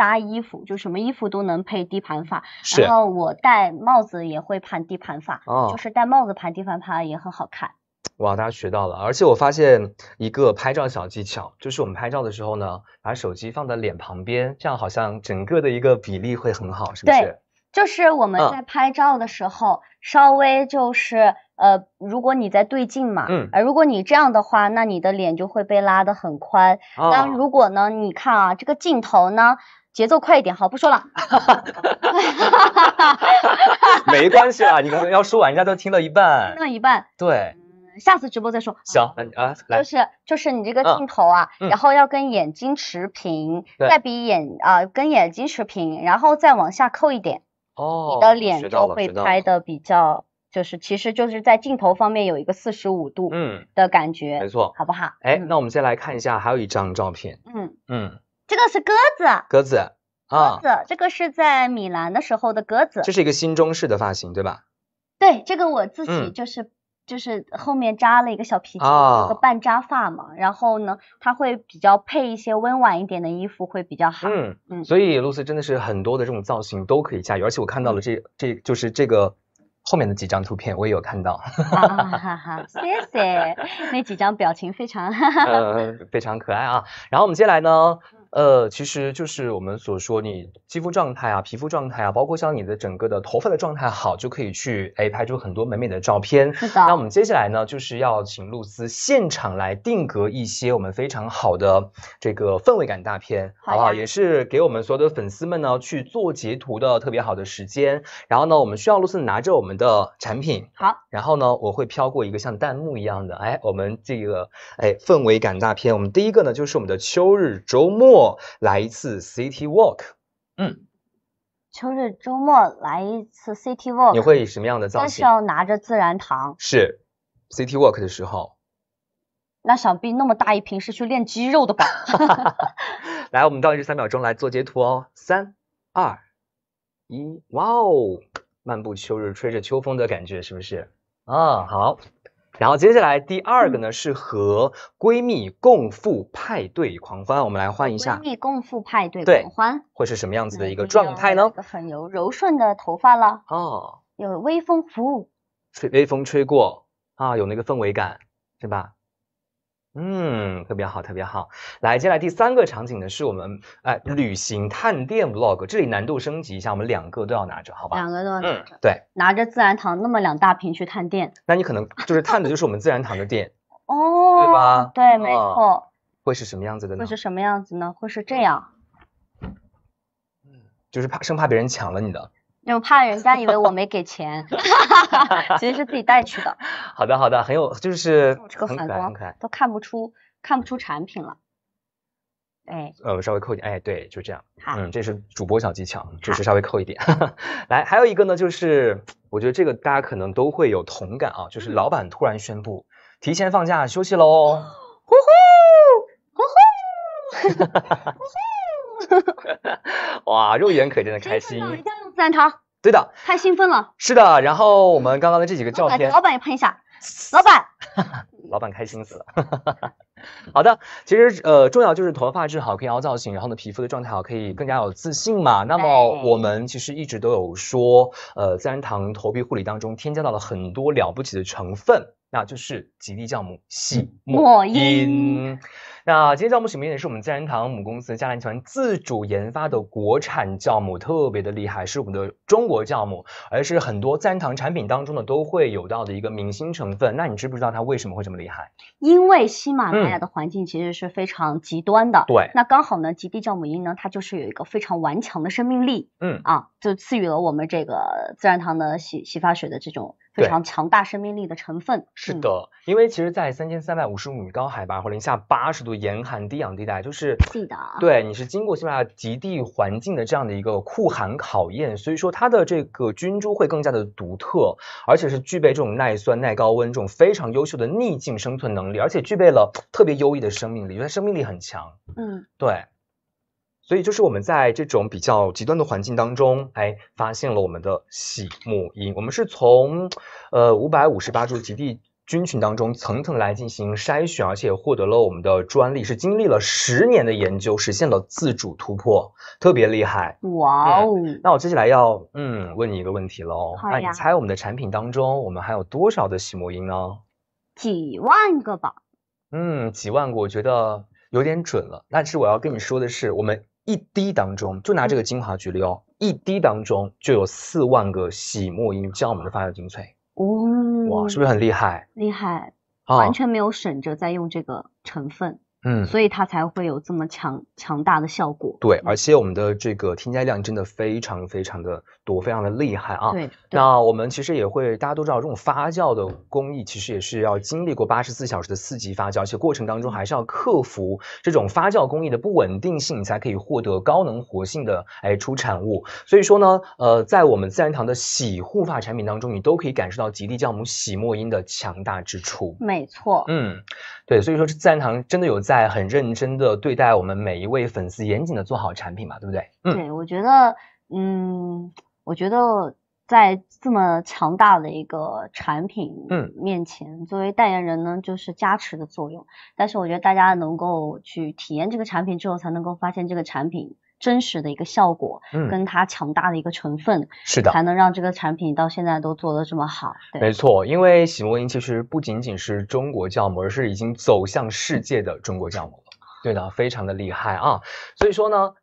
搭衣服就什么衣服都能配低盘发，然后我戴帽子也会盘低盘发，就是戴帽子盘低盘发也很好看。哇，大家学到了！而且我发现一个拍照小技巧，就是我们拍照的时候呢，把手机放在脸旁边，这样好像整个的一个比例会很好，是不是？就是我们在拍照的时候，稍微就是呃，如果你在对镜嘛，嗯，如果你这样的话，那你的脸就会被拉得很宽。那如果呢，你看啊，这个镜头呢？节奏快一点，好，不说了。没关系啊，你可能要说完，人家都听到一半。听到一半。对，下次直播再说。行，那啊来。就是就是你这个镜头啊，然后要跟眼睛持平，再比眼啊跟眼睛持平，然后再往下扣一点。哦。你的脸就会拍的比较，就是其实就是在镜头方面有一个四十五度嗯的感觉。没错。好不好？哎，那我们先来看一下，还有一张照片。嗯。嗯。这个是鸽子，鸽子啊，鸽子。这个是在米兰的时候的鸽子。这是一个新中式的发型，对吧？对，这个我自己就是就是后面扎了一个小皮筋，有个半扎发嘛。然后呢，它会比较配一些温婉一点的衣服，会比较好。嗯嗯，所以露丝真的是很多的这种造型都可以驾驭，而且我看到了这这就是这个后面的几张图片，我也有看到。哈哈，哈，谢谢，那几张表情非常，哈。非常可爱啊。然后我们接下来呢？呃，其实就是我们所说你肌肤状态啊、皮肤状态啊，包括像你的整个的头发的状态好，就可以去哎拍出很多美美的照片。是的。那我们接下来呢，就是要请露丝现场来定格一些我们非常好的这个氛围感大片，好，不好也是给我们所有的粉丝们呢去做截图的特别好的时间。然后呢，我们需要露丝拿着我们的产品，好。然后呢，我会飘过一个像弹幕一样的，哎，我们这个哎氛围感大片，我们第一个呢就是我们的秋日周末。来一次 city walk，嗯，秋日周末来一次 city walk，你会以什么样的造型？是要拿着自然堂。是 city walk 的时候，那想必那么大一瓶是去练肌肉的吧？来，我们倒计时三秒钟来做截图哦，三、二、一，哇哦，漫步秋日，吹着秋风的感觉是不是？啊，好。然后接下来第二个呢，是和闺蜜共赴派对狂欢。我们来换一下，闺蜜共赴派对狂欢会是什么样子的一个状态呢？很柔柔顺的头发了哦，有微风拂，吹微风吹过啊，有那个氛围感，是吧？嗯，特别好，特别好。来，接下来第三个场景呢，是我们哎旅行探店 vlog。这里难度升级一下，我们两个都要拿着，好吧？两个都要拿着。对，拿着自然堂那么两大瓶去探店。那你可能就是探的就是我们自然堂的店。哦。对吧？对，没错。会是什么样子的呢？会是什么样子呢？会是这样。嗯。就是怕生怕别人抢了你的。我怕人家以为我没给钱，其实是自己带去的。好的，好的，很有，就是很可爱，都看不出，看不出产品了。哎，呃，稍微扣点，哎，对，就这样。嗯，这是主播小技巧，就是稍微扣一点。来，还有一个呢，就是我觉得这个大家可能都会有同感啊，就是老板突然宣布提前放假休息喽，呼呼，呼呼，哈哈哈哈，呼呼，哇，肉眼可见的开心。自然堂，对的，太兴奋了，是的。然后我们刚刚的这几个照片，老板也喷一下，老板，老板开心死了。好的，其实呃，重要就是头发质好可以凹造型，然后呢，皮肤的状态好可以更加有自信嘛。那么我们其实一直都有说，呃，自然堂头皮护理当中添加到了很多了不起的成分，那就是吉利酵母细墨因。那今天酵母洗面奶是我们自然堂母公司嘉兰集团自主研发的国产酵母，特别的厉害，是我们的中国酵母，而是很多自然堂产品当中的都会有到的一个明星成分。那你知不知道它为什么会这么厉害？因为喜马拉雅的环境其实是非常极端的，对。那刚好呢，极地酵母因呢，它就是有一个非常顽强的生命力，嗯啊，就赐予了我们这个自然堂的洗洗发水的这种非常强大生命力的成分。是的，因为其实在三千三百五十五米高海拔或零下八十度。严寒低氧地带，就是对，你是经过西班牙极地环境的这样的一个酷寒考验，所以说它的这个菌株会更加的独特，而且是具备这种耐酸、耐高温这种非常优秀的逆境生存能力，而且具备了特别优异的生命力，它生命力很强。嗯，对，所以就是我们在这种比较极端的环境当中，哎，发现了我们的喜木因。我们是从呃五百五十八株极地。菌群当中层层来进行筛选，而且获得了我们的专利，是经历了十年的研究，实现了自主突破，特别厉害。哇哦！那我接下来要嗯问你一个问题喽。那你猜我们的产品当中，我们还有多少的喜墨因呢？几万个吧。嗯，几万个，我觉得有点准了。但是我要跟你说的是，我们一滴当中，就拿这个精华举例哦，一滴当中就有四万个喜墨因，叫我们的发酵精粹。哦。哇，是不是很厉害？厉害，完全没有省着在用这个成分。嗯，所以它才会有这么强强大的效果。对，而且我们的这个添加量真的非常非常的多，非常的厉害啊。对，那我们其实也会，大家都知道，这种发酵的工艺其实也是要经历过八十四小时的四级发酵，而且过程当中还是要克服这种发酵工艺的不稳定性，才可以获得高能活性的哎出产物。所以说呢，呃，在我们自然堂的洗护发产品当中，你都可以感受到极地酵母洗墨因的强大之处。没错，嗯，对，所以说自然堂真的有。在很认真的对待我们每一位粉丝，严谨的做好产品嘛，对不对？嗯，对，我觉得，嗯，我觉得在这么强大的一个产品面前，作为代言人呢，就是加持的作用。但是我觉得大家能够去体验这个产品之后，才能够发现这个产品。真实的一个效果，嗯，跟它强大的一个成分是的，才能让这个产品到现在都做的这么好。对，没错，因为喜摩茵其实不仅仅是中国酵母，而是已经走向世界的中国酵母。对的，非常的厉害啊，所以说呢，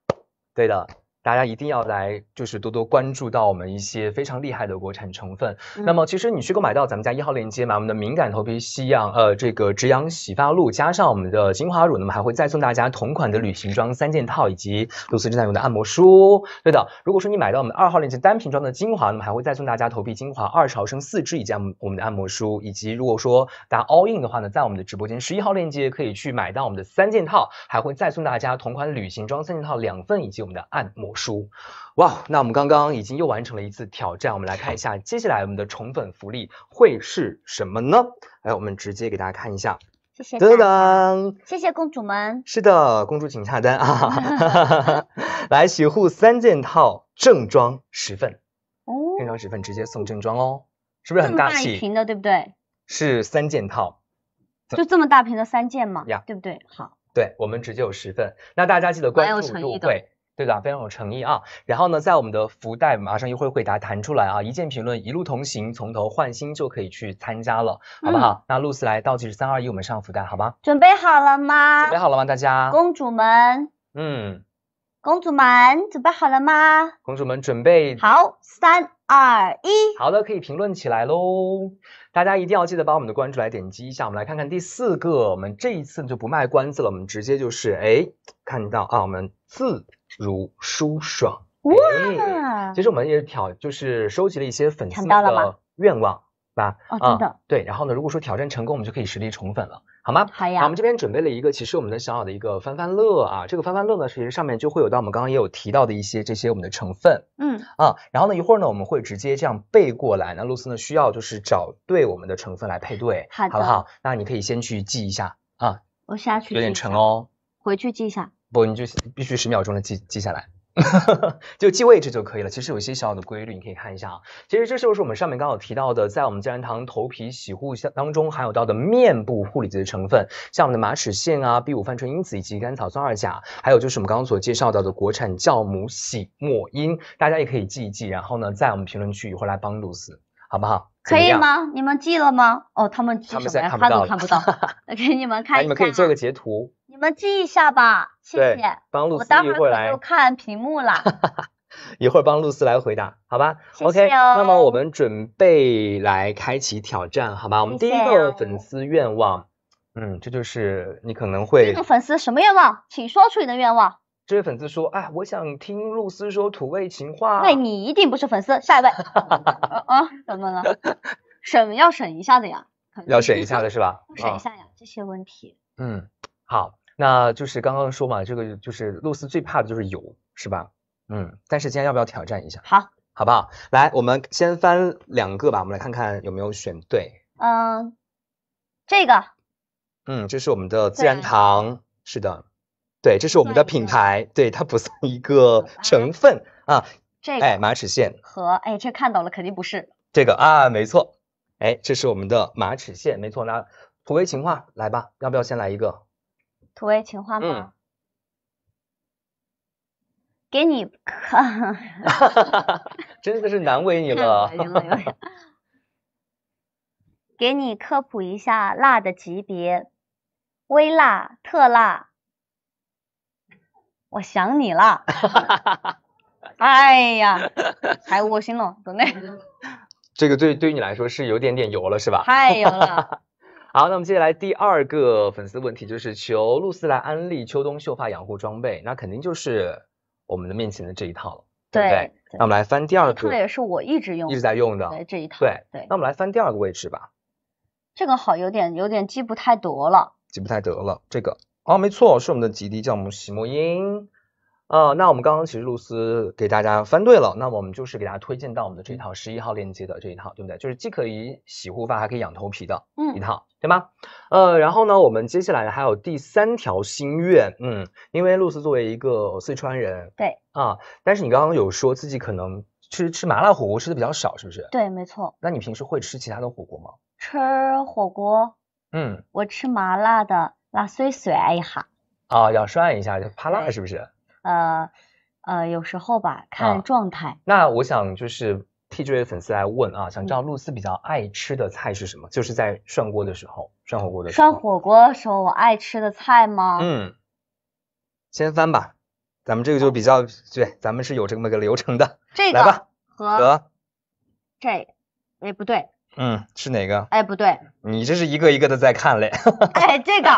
对的。大家一定要来，就是多多关注到我们一些非常厉害的国产成分。那么，其实你去购买到咱们家一号链接嘛，我们的敏感头皮吸氧，呃，这个止痒洗发露加上我们的精华乳，那么还会再送大家同款的旅行装三件套以及露丝正在用的按摩梳。对的，如果说你买到我们二号链接单瓶装的精华，那么还会再送大家头皮精华二十毫升四支以及我们的按摩梳，以及如果说大家 all in 的话呢，在我们的直播间十一号链接可以去买到我们的三件套，还会再送大家同款旅行装三件套两份以及我们的按摩。书，哇，那我们刚刚已经又完成了一次挑战，我们来看一下接下来我们的宠粉福利会是什么呢？来，我们直接给大家看一下。谢谢。噔噔噔，谢谢公主们。是的，公主请下单啊。来，洗护三件套正装十份。哦，正装十份直接送正装哦，是不是很大气？一瓶的对不对？是三件套，就这么大瓶的三件嘛？呀，对不对？好。对，我们直接有十份，那大家记得关注我们。对。对的，非常有诚意啊。然后呢，在我们的福袋，马上一会儿会大家弹出来啊，一键评论，一路同行，从头换新就可以去参加了，好不好？那露丝来，倒计时三二一，我们上福袋，好吗？准备好了吗？准备好了吗，大家？公主们，嗯，公主们准备好了吗？公主们准备，好，三二一，好的，可以评论起来喽。大家一定要记得把我们的关注来点击一下，我们来看看第四个，我们这一次就不卖关子了，我们直接就是，哎，看到啊，我们四。如舒爽哇，其实我们也是挑，就是收集了一些粉丝的愿望，对吧？哦，真的。对，然后呢，如果说挑战成功，我们就可以实力宠粉了，好吗？好呀。我们这边准备了一个，其实我们的小小的一个翻翻乐啊，这个翻翻乐呢，其实上面就会有到我们刚刚也有提到的一些这些我们的成分，嗯啊，然后呢，一会儿呢，我们会直接这样背过来，那露丝呢，需要就是找对我们的成分来配对，好，好不好？那你可以先去记一下啊，我下去有点沉哦，回去记一下。不，你就必须十秒钟的记记下来，就记位置就可以了。其实有一些小小的规律，你可以看一下啊。其实这就是我们上面刚好提到的，在我们自然堂头皮洗护当中含有到的面部护理的成分，像我们的马齿苋啊、B 五泛醇因子以及甘草酸二甲，还有就是我们刚刚所介绍到的国产酵母洗墨因，大家也可以记一记，然后呢，在我们评论区一会儿来帮露丝，好不好？可以吗？你们记了吗？哦，他们记什么呀？看都看不到。给你们看一下。你们可以做个截图。你们记一下吧。谢谢，帮露丝一会儿看屏幕了。一会儿帮露丝来回答，好吧？OK，那么我们准备来开启挑战，好吧？我们第一个粉丝愿望，嗯，这就是你可能会。这个粉丝什么愿望？请说出你的愿望。这位粉丝说，哎，我想听露丝说土味情话。对你一定不是粉丝，下一位。啊？怎么了？审要审一下的呀。要审一下的是吧？审一下呀，这些问题。嗯，好。那就是刚刚说嘛，这个就是露丝最怕的就是油，是吧？嗯，但是今天要不要挑战一下？好，好不好？来，我们先翻两个吧，我们来看看有没有选对。嗯，这个，嗯，这是我们的自然堂，是的，对，这是我们的品牌，对，它不算一个成分啊。这个，哎，马齿苋和哎，这看到了肯定不是这个啊，没错，哎，这是我们的马齿苋，没错。那。土味情话，来吧，要不要先来一个？土味情话吗？给你，真的是难为你 了。给你科普一下辣的级别：微辣、特辣。我想你了。哎呀，太恶心了，真的。这个对对你来说是有点点油了，是吧？太油了。好，那么接下来第二个粉丝问题就是求露丝来安利秋冬秀发养护装备，那肯定就是我们的面前的这一套了，对。那我们来翻第二个。这套也是我一直用，一直在用的这一套。对对。那我们来翻第二个位置吧。这个好，有点有点记不太得了。记不太得了，这个哦，没错，是我们的极地酵母洗沐因。啊，那我们刚刚其实露丝给大家翻对了，那我们就是给大家推荐到我们的这一套十一号链接的这一套，对不对？就是既可以洗护发，还可以养头皮的嗯，一套，对吗？呃，然后呢，我们接下来还有第三条心愿，嗯，因为露丝作为一个四川人，对啊，但是你刚刚有说自己可能吃吃麻辣火锅吃的比较少，是不是？对，没错。那你平时会吃其他的火锅吗？吃火锅，嗯，我吃麻辣的，辣碎涮一下。啊，要涮一下就怕辣，是不是？呃呃，有时候吧，看状态。那我想就是替这位粉丝来问啊，想知道露丝比较爱吃的菜是什么？就是在涮锅的时候，涮火锅的。时候。涮火锅的时候，我爱吃的菜吗？嗯，先翻吧，咱们这个就比较对，咱们是有这么个流程的。这个和这，哎，不对。嗯，是哪个？哎，不对，你这是一个一个的在看嘞。哎，这个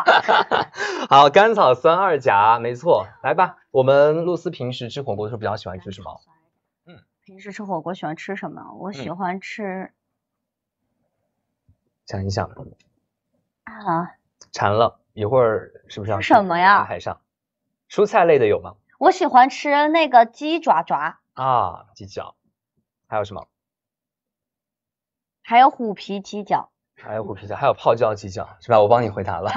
好，甘草酸二钾，没错。来吧，我们露丝平时吃火锅的时候比较喜欢吃什么？嗯，平时吃火锅喜欢吃什么？我喜欢吃，想一想啊，馋了一会儿，是不是？要吃什么呀？海上，蔬菜类的有吗？我喜欢吃那个鸡爪爪啊，鸡脚，还有什么？还有虎皮鸡脚，还有虎皮脚，还有泡椒鸡脚，是吧？我帮你回答了。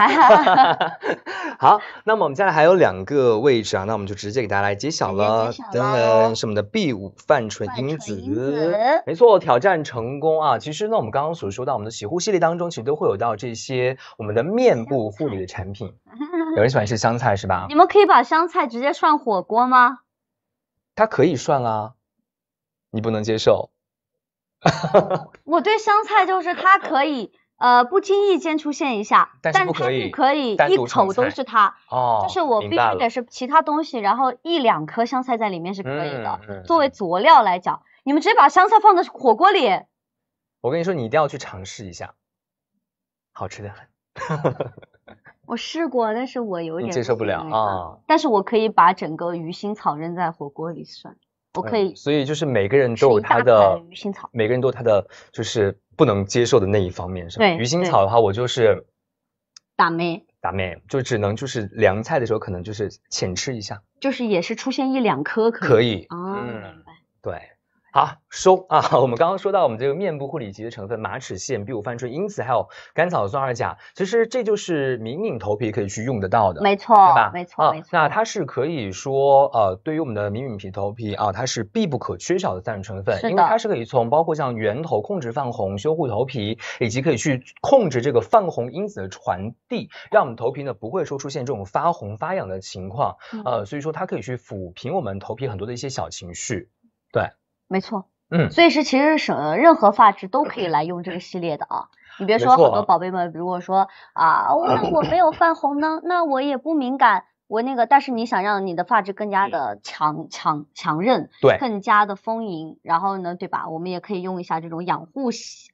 好，那么我们接下来还有两个位置啊，那我们就直接给大家来揭晓了。噔噔，是我们的 B 五范纯英子，没错，挑战成功啊！其实呢，我们刚刚所说到我们的洗护系列当中，其实都会有到这些我们的面部护理的产品。有人喜欢吃香菜是吧？你们可以把香菜直接涮火锅吗？它可以涮啊，你不能接受。我对香菜就是它可以呃不经意间出现一下，但是不可以，一口都是它。哦。就是我必须得是其他东西，然后一两颗香菜在里面是可以的，作为佐料来讲。你们直接把香菜放在火锅里，我跟你说你一定要去尝试一下，好吃的很。我试过，但是我有点接受不了啊。但是我可以把整个鱼腥草扔在火锅里涮。我可以，所以就是每个人都有他的，鱼腥草，每个人都有他的，就是不能接受的那一方面，是吧？鱼腥草的话，我就是打妹，打妹，就只能就是凉菜的时候，可能就是浅吃一下，就是也是出现一两颗可以，可以啊，对。好收啊！我们刚刚说到我们这个面部护理级的成分马齿苋、b 五泛醇因子，还有甘草酸二钾，其实这就是敏敏头皮可以去用得到的，没错，对吧？没错，没错。那它是可以说，呃，对于我们的敏敏皮头皮啊，它是必不可缺少的三种成分，因为它是可以从包括像源头控制泛红、修护头皮，以及可以去控制这个泛红因子的传递，让我们头皮呢不会说出现这种发红发痒的情况，呃，所以说它可以去抚平我们头皮很多的一些小情绪，对。没错，嗯，所以是其实是任何发质都可以来用这个系列的啊。你别说，好多宝贝们，如果说啊，那我没有泛红呢，那我也不敏感。我那个，但是你想让你的发质更加的强强强韧，对，更加的丰盈。然后呢，对吧？我们也可以用一下这种养护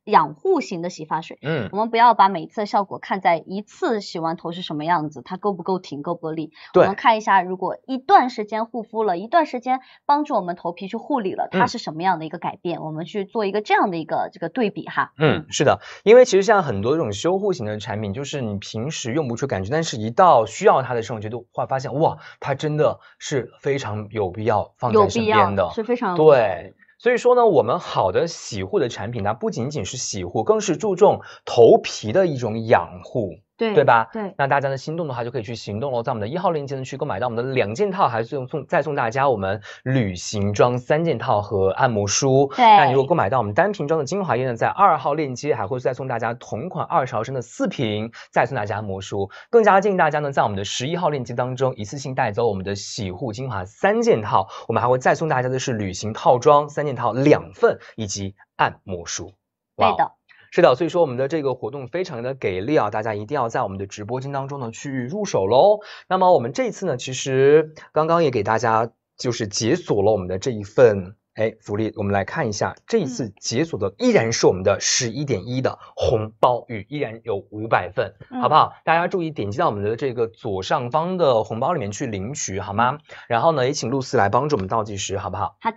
养护型的洗发水。嗯，我们不要把每次的效果看在一次洗完头是什么样子，它够不够挺够不够力。对，我们看一下，如果一段时间护肤了，一段时间帮助我们头皮去护理了，它是什么样的一个改变？我们去做一个这样的一个这个对比哈。嗯，是的，因为其实像很多这种修护型的产品，就是你平时用不出感觉，但是一到需要它的时候，就都换。发现哇，它真的是非常有必要放在身边的，是非常对。所以说呢，我们好的洗护的产品，它不仅仅是洗护，更是注重头皮的一种养护。对对吧？对，那大家呢心动的话就可以去行动了。在我们的一号链接呢，去购买到我们的两件套，还是送送再送大家我们旅行装三件套和按摩梳。对，那你如果购买到我们单瓶装的精华液呢，在二号链接还会再送大家同款二十毫升的四瓶，再送大家按摩梳。更加建议大家呢，在我们的十一号链接当中，一次性带走我们的洗护精华三件套，我们还会再送大家的是旅行套装三件套两份以及按摩梳。对的。是的，所以说我们的这个活动非常的给力啊，大家一定要在我们的直播间当中呢去入手喽。那么我们这次呢，其实刚刚也给大家就是解锁了我们的这一份哎福利，我们来看一下，这一次解锁的依然是我们的十一点一的红包雨，依然有五百份，好不好？大家注意点击到我们的这个左上方的红包里面去领取好吗？然后呢，也请露丝来帮助我们倒计时，好不好？好的。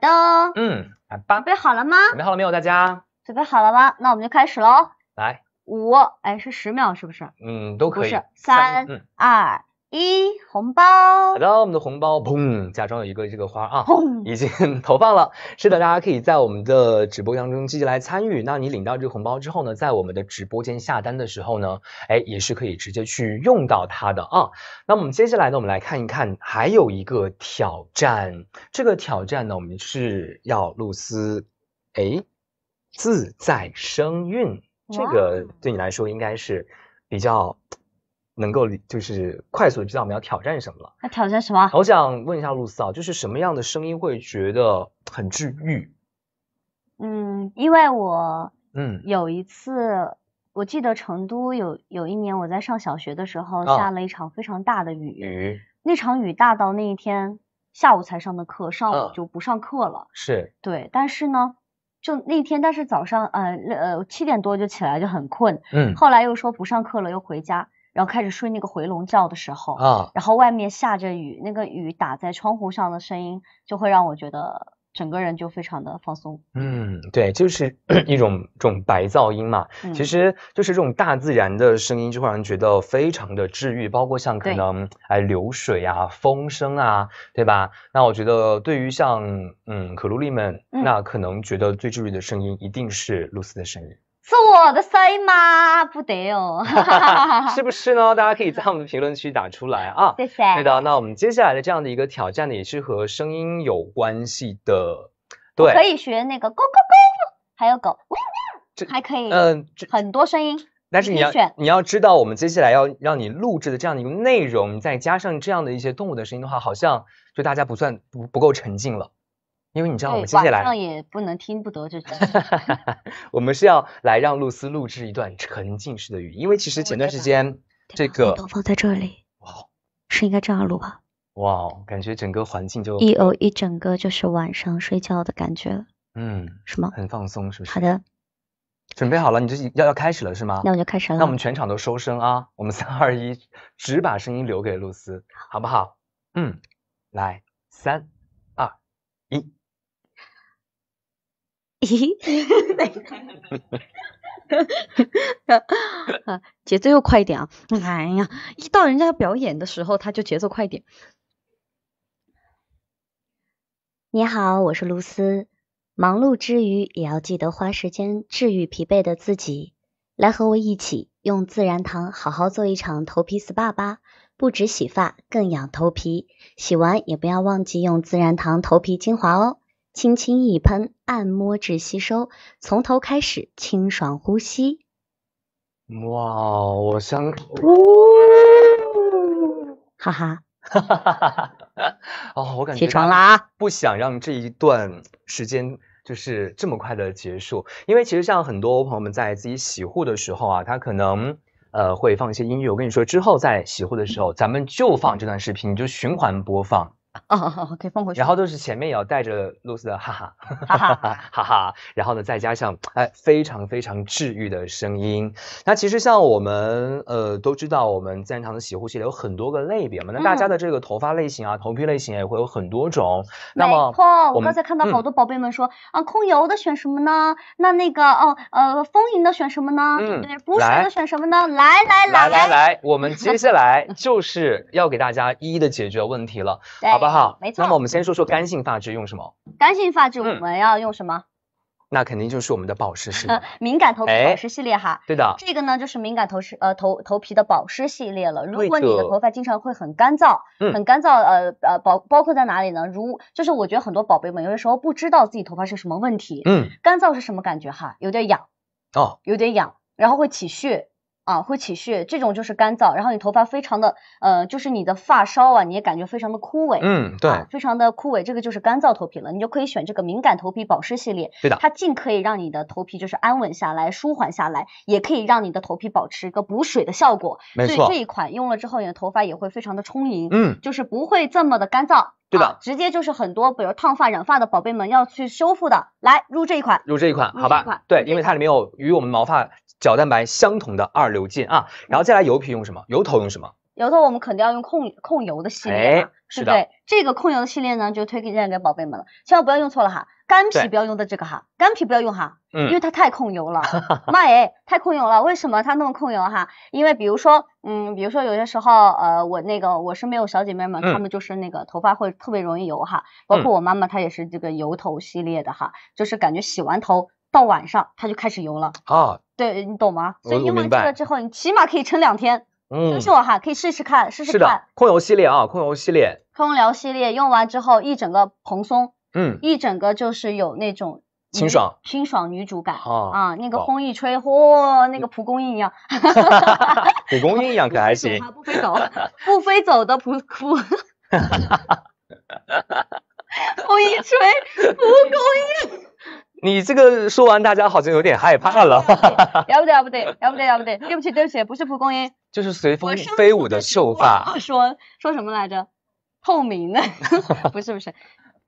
嗯，来吧，准备好了吗？准备好了没有，大家？准备好了吗？那我们就开始喽。来，五，哎，是十秒是不是？嗯，都可以。不是，三、二、一，红包。好的，我们的红包砰，假装有一个这个花啊，砰，已经投放了。是的，大家可以在我们的直播当中积极来参与。那你领到这个红包之后呢，在我们的直播间下单的时候呢，哎，也是可以直接去用到它的啊。那我们接下来呢，我们来看一看还有一个挑战，这个挑战呢，我们是要露丝，哎。自在声韵，这个对你来说应该是比较能够就是快速知道我们要挑战什么了。要挑战什么？我想问一下露思啊，就是什么样的声音会觉得很治愈？嗯，因为我嗯有一次我记得成都有有一年我在上小学的时候下了一场非常大的雨，那场雨大到那一天下午才上的课，上午就不上课了。是。对，但是呢。就那天，但是早上，呃，呃，七点多就起来就很困，嗯，后来又说不上课了，又回家，然后开始睡那个回笼觉的时候，啊，然后外面下着雨，那个雨打在窗户上的声音，就会让我觉得。整个人就非常的放松，嗯，对，就是 一种这种白噪音嘛，其实就是这种大自然的声音就会让人觉得非常的治愈，包括像可能哎流水啊、风声啊，对吧？那我觉得对于像嗯可露丽们，那可能觉得最治愈的声音一定是露丝的声音。是我的声音吗？不得哦，是不是呢？大家可以在我们的评论区打出来啊。谢谢。对的，那我们接下来的这样的一个挑战呢，也是和声音有关系的。对，可以学那个 go go go，还有狗，这还可以，嗯，很多声音。但是你要你要知道，我们接下来要让你录制的这样的一个内容，再加上这样的一些动物的声音的话，好像就大家不算不不够沉浸了。因为你知道，我们接下来也不能听不得，就是。我们是要来让露丝录制一段沉浸式的语，音，因为其实前段时间这个都放在这里。哇，是应该这样录吧？哇，感觉整个环境就一哦，一整个就是晚上睡觉的感觉。嗯，是吗？很放松，是不是？好的，准备好了，你这要要开始了是吗？那我就开始了。那我们全场都收声啊！我们三二一，只把声音留给露丝，好不好？嗯，来三。嘿，哈哈哈哈节奏又快一点啊！哎呀，一到人家表演的时候，他就节奏快一点。你好，我是露丝。忙碌之余，也要记得花时间治愈疲惫的自己。来和我一起用自然堂好好做一场头皮 SPA 吧，不止洗发，更养头皮。洗完也不要忘记用自然堂头皮精华哦。轻轻一喷，按摩至吸收，从头开始清爽呼吸。哇，我想，哈哈哈哈！哦，我感觉起床了啊！不想让这一段时间就是这么快的结束，因为其实像很多朋友们在自己洗护的时候啊，他可能呃会放一些音乐。我跟你说，之后在洗护的时候，咱们就放这段视频，你就循环播放。哦，哦，哦，可以放回去。然后就是前面也要带着露丝的，哈哈，哈哈，哈哈。然后呢，再加上哎，非常非常治愈的声音。那其实像我们呃都知道，我们自然堂的洗护系列有很多个类别嘛。那大家的这个头发类型啊，头皮类型也会有很多种。那么我刚才看到好多宝贝们说啊，控油的选什么呢？那那个哦呃，丰盈的选什么呢？对，补水的选什么呢？来来来来来来，我们接下来 就是要给大家一一的解决问题了。好。不好，没错。那么我们先说说干性发质用什么？干性发质我们要用什么？那肯定就是我们的保湿系列，敏感头皮保湿系列哈。对的。这个呢就是敏感头湿呃头头皮的保湿系列了。如果你的头发经常会很干燥，很干燥呃呃包包括在哪里呢？如就是我觉得很多宝贝们有的时候不知道自己头发是什么问题，嗯，干燥是什么感觉哈？有点痒，哦，有点痒，然后会起屑。啊，会起屑，这种就是干燥，然后你头发非常的，呃，就是你的发梢啊，你也感觉非常的枯萎。嗯，对，非常的枯萎，这个就是干燥头皮了，你就可以选这个敏感头皮保湿系列。对的。它既可以让你的头皮就是安稳下来、舒缓下来，也可以让你的头皮保持一个补水的效果。没错。这一款用了之后，你的头发也会非常的充盈。嗯。就是不会这么的干燥。对的。直接就是很多，比如烫发、染发的宝贝们要去修复的，来入这一款。入这一款，好吧。对，因为它里面有与我们毛发。角蛋白相同的二硫键啊，然后再来油皮用什么？油头用什么？油头我们肯定要用控控油的系列，对不对？这个控油的系列呢，就推荐给宝贝们了，千万不要用错了哈。干皮不要用的这个哈，干皮不要用哈，嗯，因为它太控油了。妈耶，太控油了！为什么它那么控油哈？因为比如说，嗯，比如说有些时候，呃，我那个我身边有小姐妹们，她们就是那个头发会特别容易油哈，包括我妈妈她也是这个油头系列的哈，就是感觉洗完头。到晚上它就开始油了啊！对你懂吗？所以用完这个之后，你起码可以撑两天。嗯，信我哈，可以试试看，试试看。是的，控油系列啊，控油系列，控疗系列用完之后一整个蓬松，嗯，一整个就是有那种清爽、清爽女主感啊。啊，那个风一吹，嚯，那个蒲公英一样。蒲公英一样可还行？不飞走，不飞走的蒲蒲。哈哈哈哈哈哈！风一吹，蒲公英。你这个说完，大家好像有点害怕了。要不得，要不得，要不得，要不得！对不起，对不起，不是蒲公英，就是随风飞舞的秀发。说说什么来着？透明的不是不是，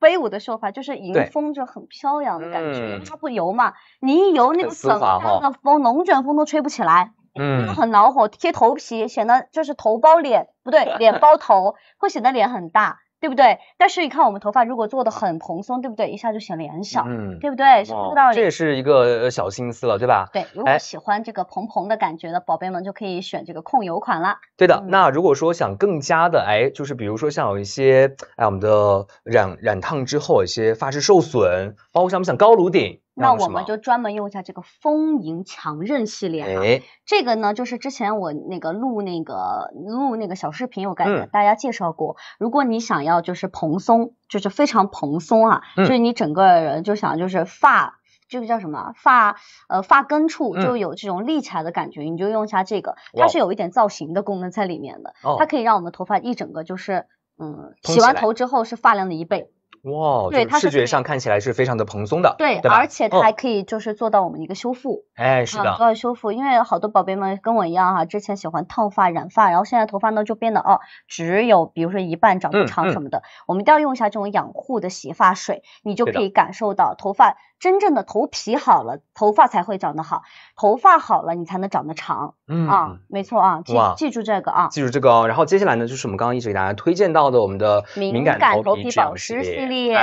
飞舞的秀发就是迎风着很飘扬的感觉。它不油嘛，你一油那个粉，那个风龙卷风都吹不起来。嗯。就很恼火，贴头皮显得就是头包脸，不对，脸包头会显得脸很大。对不对？但是你看，我们头发如果做的很蓬松，对不对？一下就显脸小，嗯，对不对？是这个道理。这也是一个小心思了，对吧？对，如果喜欢这个蓬蓬的感觉的宝贝们，就可以选这个控油款了。对的，那如果说想更加的，哎，就是比如说像有一些，哎，我们的染染烫之后，一些发质受损，包括像不像高颅顶？那我们就专门用一下这个丰盈强韧系列哎、这个呢就是之前我那个录那个录那个小视频，我跟大家介绍过。如果你想要就是蓬松，就是非常蓬松啊，就是你整个人就想就是发这个叫什么发呃发根处就有这种立起来的感觉，你就用一下这个，它是有一点造型的功能在里面的，它可以让我们头发一整个就是嗯洗完头之后是发量的一倍。哇，对，它视觉上看起来是非常的蓬松的，对，而且它还可以就是做到我们一个修复，哎，是的，做到修复，因为好多宝贝们跟我一样哈，之前喜欢烫发染发，然后现在头发呢就变得哦，只有比如说一半长不长什么的，我们一定要用一下这种养护的洗发水，你就可以感受到头发。真正的头皮好了，头发才会长得好，头发好了，你才能长得长。嗯啊，没错啊，记记住这个啊，记住这个。然后接下来呢，就是我们刚刚一直给大家推荐到的我们的敏感头皮保湿系列。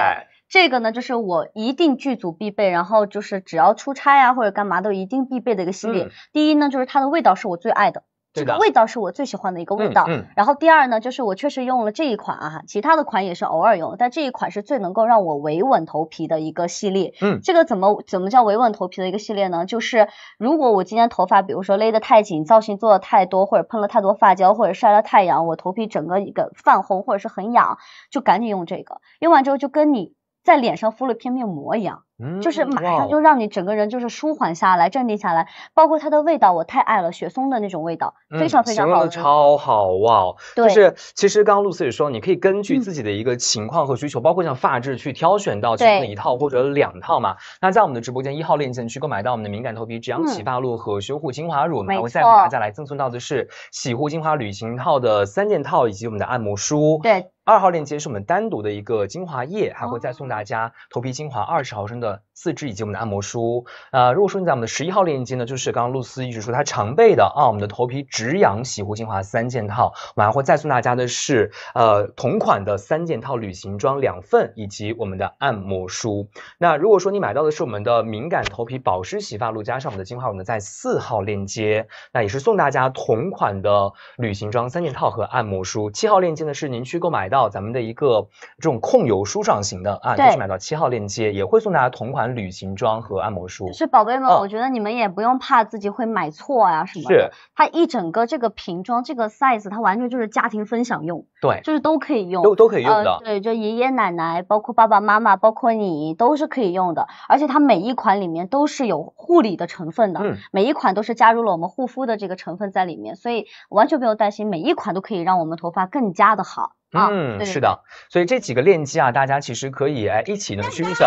这个呢，就是我一定剧组必备，然后就是只要出差呀或者干嘛都一定必备的一个系列。第一呢，就是它的味道是我最爱的。这个味道是我最喜欢的一个味道，嗯，然后第二呢，就是我确实用了这一款啊，其他的款也是偶尔用，但这一款是最能够让我维稳头皮的一个系列，嗯，这个怎么怎么叫维稳头皮的一个系列呢？就是如果我今天头发比如说勒得太紧，造型做的太多，或者喷了太多发胶，或者晒了太阳，我头皮整个一个泛红或者是很痒，就赶紧用这个，用完之后就跟你在脸上敷了片面膜一样。就是马上就让你整个人就是舒缓下来、镇定下来，包括它的味道，我太爱了，雪松的那种味道，非常非常好，超好哇！对，就是其实刚刚露丝也说，你可以根据自己的一个情况和需求，包括像发质去挑选到其中的一套或者两套嘛。那在我们的直播间一号链接区购买到我们的敏感头皮止痒洗发露和修护精华乳，还会再给大家来赠送到的是洗护精华旅行套的三件套，以及我们的按摩梳。对，二号链接是我们单独的一个精华液，还会再送大家头皮精华二十毫升的。四支以及我们的按摩梳啊，如果说你在我们的十一号链接呢，就是刚刚露丝一直说她常备的啊，我们的头皮止痒洗护精华三件套，们还会再送大家的是呃同款的三件套旅行装两份以及我们的按摩梳。那如果说你买到的是我们的敏感头皮保湿洗发露，加上我们的精华乳呢，在四号链接，那也是送大家同款的旅行装三件套和按摩梳。七号链接呢是您去购买到咱们的一个这种控油舒爽型的啊，就是买到七号链接也会送大。家。同款旅行装和按摩梳是宝贝们，我觉得你们也不用怕自己会买错呀，什么。是它一整个这个瓶装这个 size，它完全就是家庭分享用，对，就是都可以用，都都可以用的。对，就爷爷奶奶，包括爸爸妈妈，包括你，都是可以用的。而且它每一款里面都是有护理的成分的，每一款都是加入了我们护肤的这个成分在里面，所以完全不用担心，每一款都可以让我们头发更加的好。嗯，是的，所以这几个链接啊，大家其实可以哎一起呢去入手。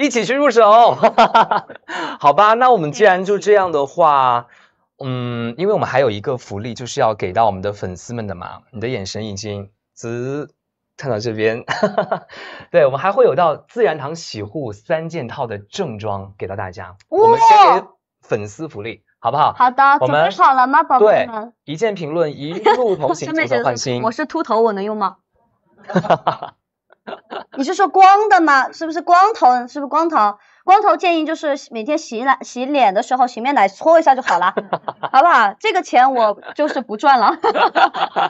一起去入手，好吧。那我们既然就这样的话，嗯，因为我们还有一个福利，就是要给到我们的粉丝们的嘛。你的眼神已经直看到这边，对我们还会有到自然堂洗护三件套的正装给到大家。我们先给粉丝福利，好不好？好的。准备好了吗，宝贝们？对，一键评论，一路同行，值得换新。我是秃头，我能用吗？哈哈哈。你是说光的吗？是不是光头？是不是光头？光头建议就是每天洗脸洗脸的时候，洗面奶搓一下就好了，好不好？这个钱我就是不赚了，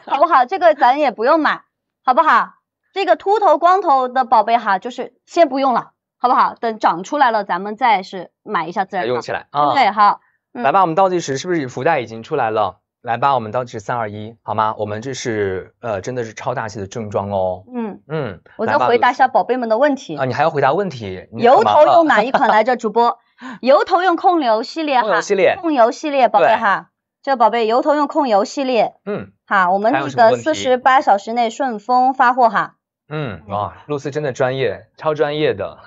好不好？这个咱也不用买，好不好？这个秃头光头的宝贝哈，就是先不用了，好不好？等长出来了，咱们再是买一下自然。用起来，啊。对，好。来吧，我们倒计时，是不是福袋已经出来了？来吧，我们倒计时三二一，好吗？我们这是呃，真的是超大气的正装哦。嗯嗯，我再回答一下宝贝们的问题啊。你还要回答问题？油头用哪一款来着，主播？油头用控油系列哈，控油系列，控油系列，宝贝哈。这个宝贝油头用控油系列。嗯，好，我们那个四十八小时内顺丰发货哈。嗯哇，露丝真的专业，超专业的。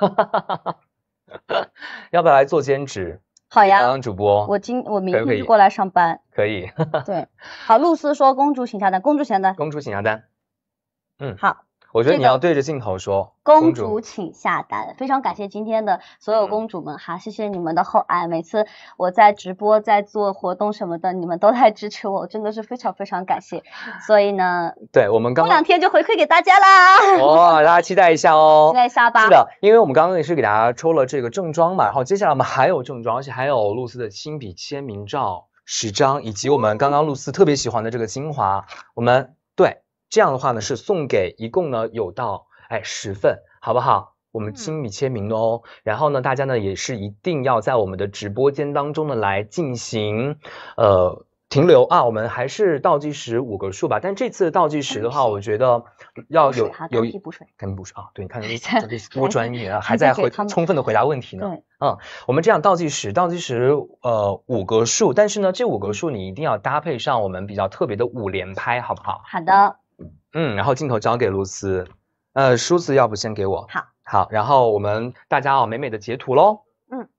要不要来做兼职？好呀，当主播，我今我明天就过来上班，可以。对，好，露丝说公主请下单，公主请下单，公主请下单，嗯，好。我觉得你要对着镜头说，公主请下单，非常感谢今天的所有公主们哈，谢谢你们的厚爱，每次我在直播在做活动什么的，你们都在支持我，真的是非常非常感谢。所以呢，对我们过两天就回馈给大家啦，哇，大家期待一下哦，期待一下吧。是的，因为我们刚刚也是给大家抽了这个正装嘛，然后接下来我们还有正装，而且还有露丝的亲笔签名照十张，以及我们刚刚露丝特别喜欢的这个精华，我们对。这样的话呢，是送给一共呢有到哎十份，好不好？我们亲笔签名的哦。然后呢，大家呢也是一定要在我们的直播间当中呢来进行呃停留啊。我们还是倒计时五个数吧。但这次倒计时的话，我觉得要有有补水，肯定补水啊。对你看，多专业啊，还在回，充分的回答问题呢。对，嗯，我们这样倒计时，倒计时呃五个数，但是呢这五个数你一定要搭配上我们比较特别的五连拍，好不好？好的。嗯，然后镜头交给露丝。呃，梳子要不先给我。好。好，然后我们大家哦，美美的截图喽。嗯。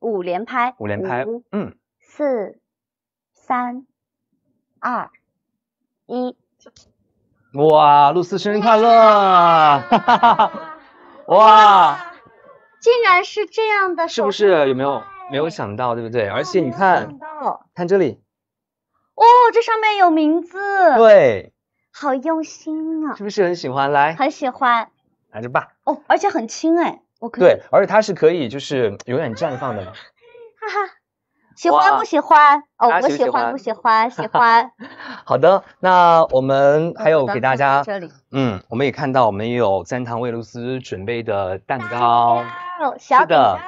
五连拍。五连拍。嗯。四、三、二、一。哇，露丝生日快乐！哈哈哈哈哈！哇，竟然是这样的，是不是？有没有没有想到，对不对？而且你看，看这里。哦，这上面有名字，对，好用心啊，是不是很喜欢？来，很喜欢，拿着吧。哦，而且很轻哎，我可对，而且它是可以就是永远绽放的，哈哈，喜欢不喜欢？哦，我喜欢不喜欢，喜欢。好的，那我们还有给大家这里，嗯，我们也看到我们也有三堂威露斯准备的蛋糕，小的。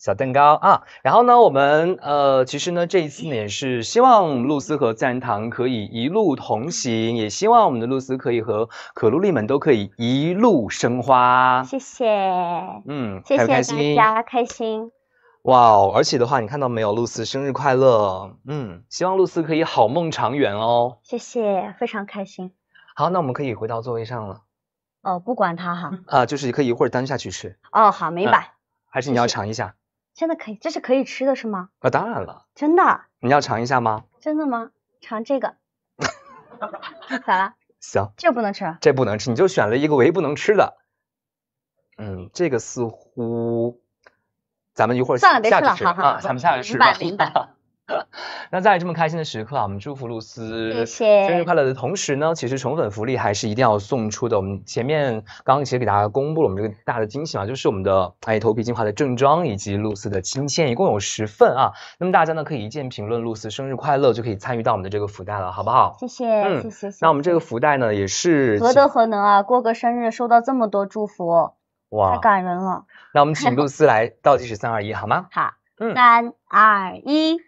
小蛋糕啊，然后呢，我们呃，其实呢，这一次呢，也是希望露丝和自然堂可以一路同行，也希望我们的露丝可以和可露丽们都可以一路生花。谢谢。嗯，谢谢大家开心。哇哦，而且的话，你看到没有，露丝生日快乐！嗯，希望露丝可以好梦长圆哦。谢谢，非常开心。好，那我们可以回到座位上了。哦，不管它哈。啊，就是可以一会儿端下去吃。哦，好，明白。还是你要尝一下。真的可以？这是可以吃的，是吗？啊，当然了，真的。你要尝一下吗？真的吗？尝这个？咋了？行，这不能吃。这不能吃，你就选了一个唯一不能吃的。嗯，这个似乎，咱们一会儿算了，别吃了，好，咱们下去吃吧。明白，那在这么开心的时刻啊，我们祝福露丝生日快乐的同时呢，其实宠粉福利还是一定要送出的。我们前面刚刚其实给大家公布了我们这个大的惊喜嘛，就是我们的哎头皮精华的正装以及露丝的亲签，一共有十份啊。那么大家呢可以一键评论露丝生日快乐，就可以参与到我们的这个福袋了，好不好？谢谢谢谢。那我们这个福袋呢也是何德何能啊，过个生日收到这么多祝福，哇，太感人了。那我们请 露丝来倒计时三二一，好吗？好，嗯，三二一。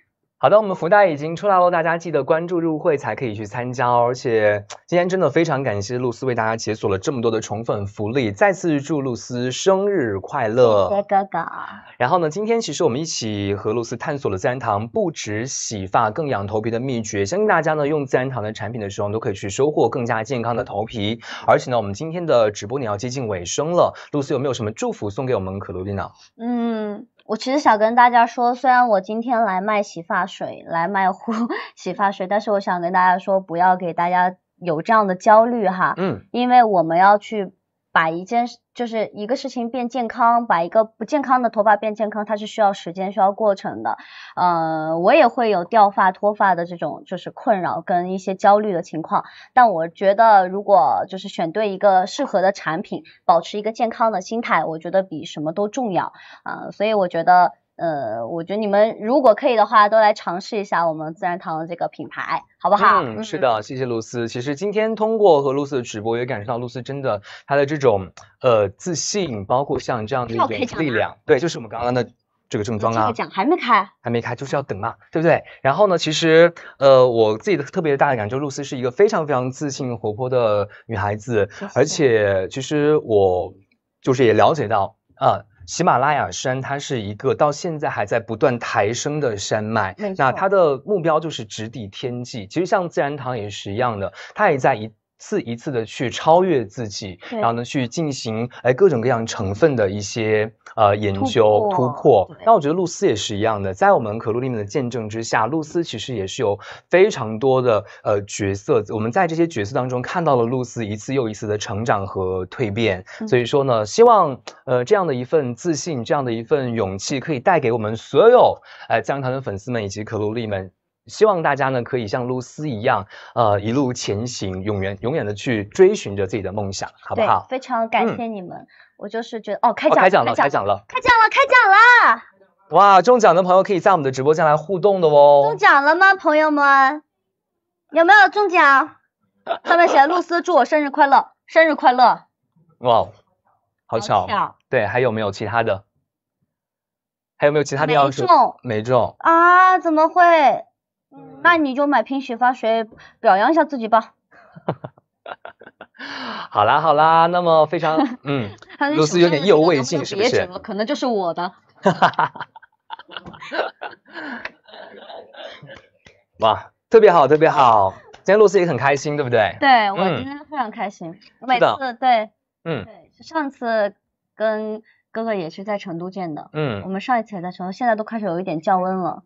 好的，我们福袋已经出来了，大家记得关注入会才可以去参加。哦。而且 今天真的非常感谢露丝为大家解锁了这么多的宠粉福利，再次祝露丝生日快乐，谢谢哥哥。然后呢，今天其实我们一起和露丝探索了自然堂不止洗发更养头皮的秘诀，相信大家呢用自然堂的产品的时候，都可以去收获更加健康的头皮。而且呢，我们今天的直播也要接近尾声了，露丝有没有什么祝福送给我们可露丽娜？嗯。我其实想跟大家说，虽然我今天来卖洗发水，来卖护 洗发水，但是我想跟大家说，不要给大家有这样的焦虑哈，嗯，因为我们要去。把一件就是一个事情变健康，把一个不健康的头发变健康，它是需要时间，需要过程的。呃，我也会有掉发、脱发的这种就是困扰跟一些焦虑的情况，但我觉得如果就是选对一个适合的产品，保持一个健康的心态，我觉得比什么都重要啊。所以我觉得。呃，我觉得你们如果可以的话，都来尝试一下我们自然堂的这个品牌，好不好？嗯，是的，谢谢露丝。其实今天通过和露丝的直播，也感受到露丝真的她的这种呃自信，包括像这样的一点力量。对，就是我们刚刚的这个正装啊。这个奖还没开。还没开，就是要等嘛，对不对？然后呢，其实呃，我自己的特别大的感受，露丝是一个非常非常自信、活泼的女孩子。而且，其实我就是也了解到啊。喜马拉雅山，它是一个到现在还在不断抬升的山脉，那它的目标就是直抵天际。其实像自然堂也是一样的，它也在一。次一次的去超越自己，然后呢，去进行哎各种各样成分的一些呃研究突破。那我觉得露丝也是一样的，在我们可露丽们的见证之下，露丝其实也是有非常多的呃角色。我们在这些角色当中看到了露丝一次又一次的成长和蜕变。所以说呢，希望呃这样的一份自信，这样的一份勇气，可以带给我们所有哎江糖的粉丝们以及可露丽们。希望大家呢可以像露丝一样，呃，一路前行，永远永远的去追寻着自己的梦想，好不好？非常感谢你们，我就是觉得哦，开奖了，开奖了，开奖了，开奖了，开奖了！哇，中奖的朋友可以在我们的直播间来互动的哦。中奖了吗，朋友们？有没有中奖？上面写露丝祝我生日快乐，生日快乐！哇，好巧！对，还有没有其他的？还有没有其他的票中？没中。啊？怎么会？那你就买瓶洗发水表扬一下自己吧。好啦好啦，那么非常 嗯，露丝有点意犹未尽，是不是？可能就是我的。哇，特别好特别好，今天露丝也很开心，对不对？对，我今天非常开心。每次对，嗯，上次跟哥哥也是在成都见的，嗯，我们上一次也在成都，现在都开始有一点降温了。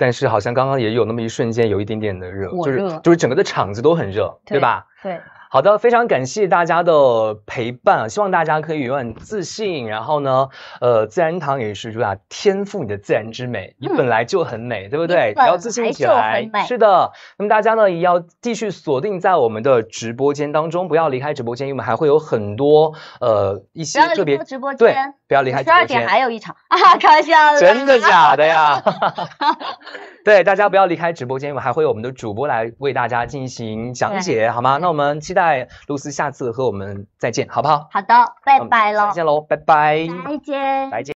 但是好像刚刚也有那么一瞬间有一点点的热，就是就是整个的场子都很热，对吧？对。好的，非常感谢大家的陪伴，希望大家可以永远自信，然后呢，呃，自然堂也是主打天赋你的自然之美，你本来就很美，对不对？要自信起来。是的。那么大家呢也要继续锁定在我们的直播间当中，不要离开直播间，因为我们还会有很多呃一些特别对。不要离开直播间。十二点还有一场 啊！玩笑真的假的呀？对，大家不要离开直播间，我们还会有我们的主播来为大家进行讲解，好吗？那我们期待露丝下次和我们再见，好不好？好的，拜拜喽。再见喽，拜拜，再见，再见。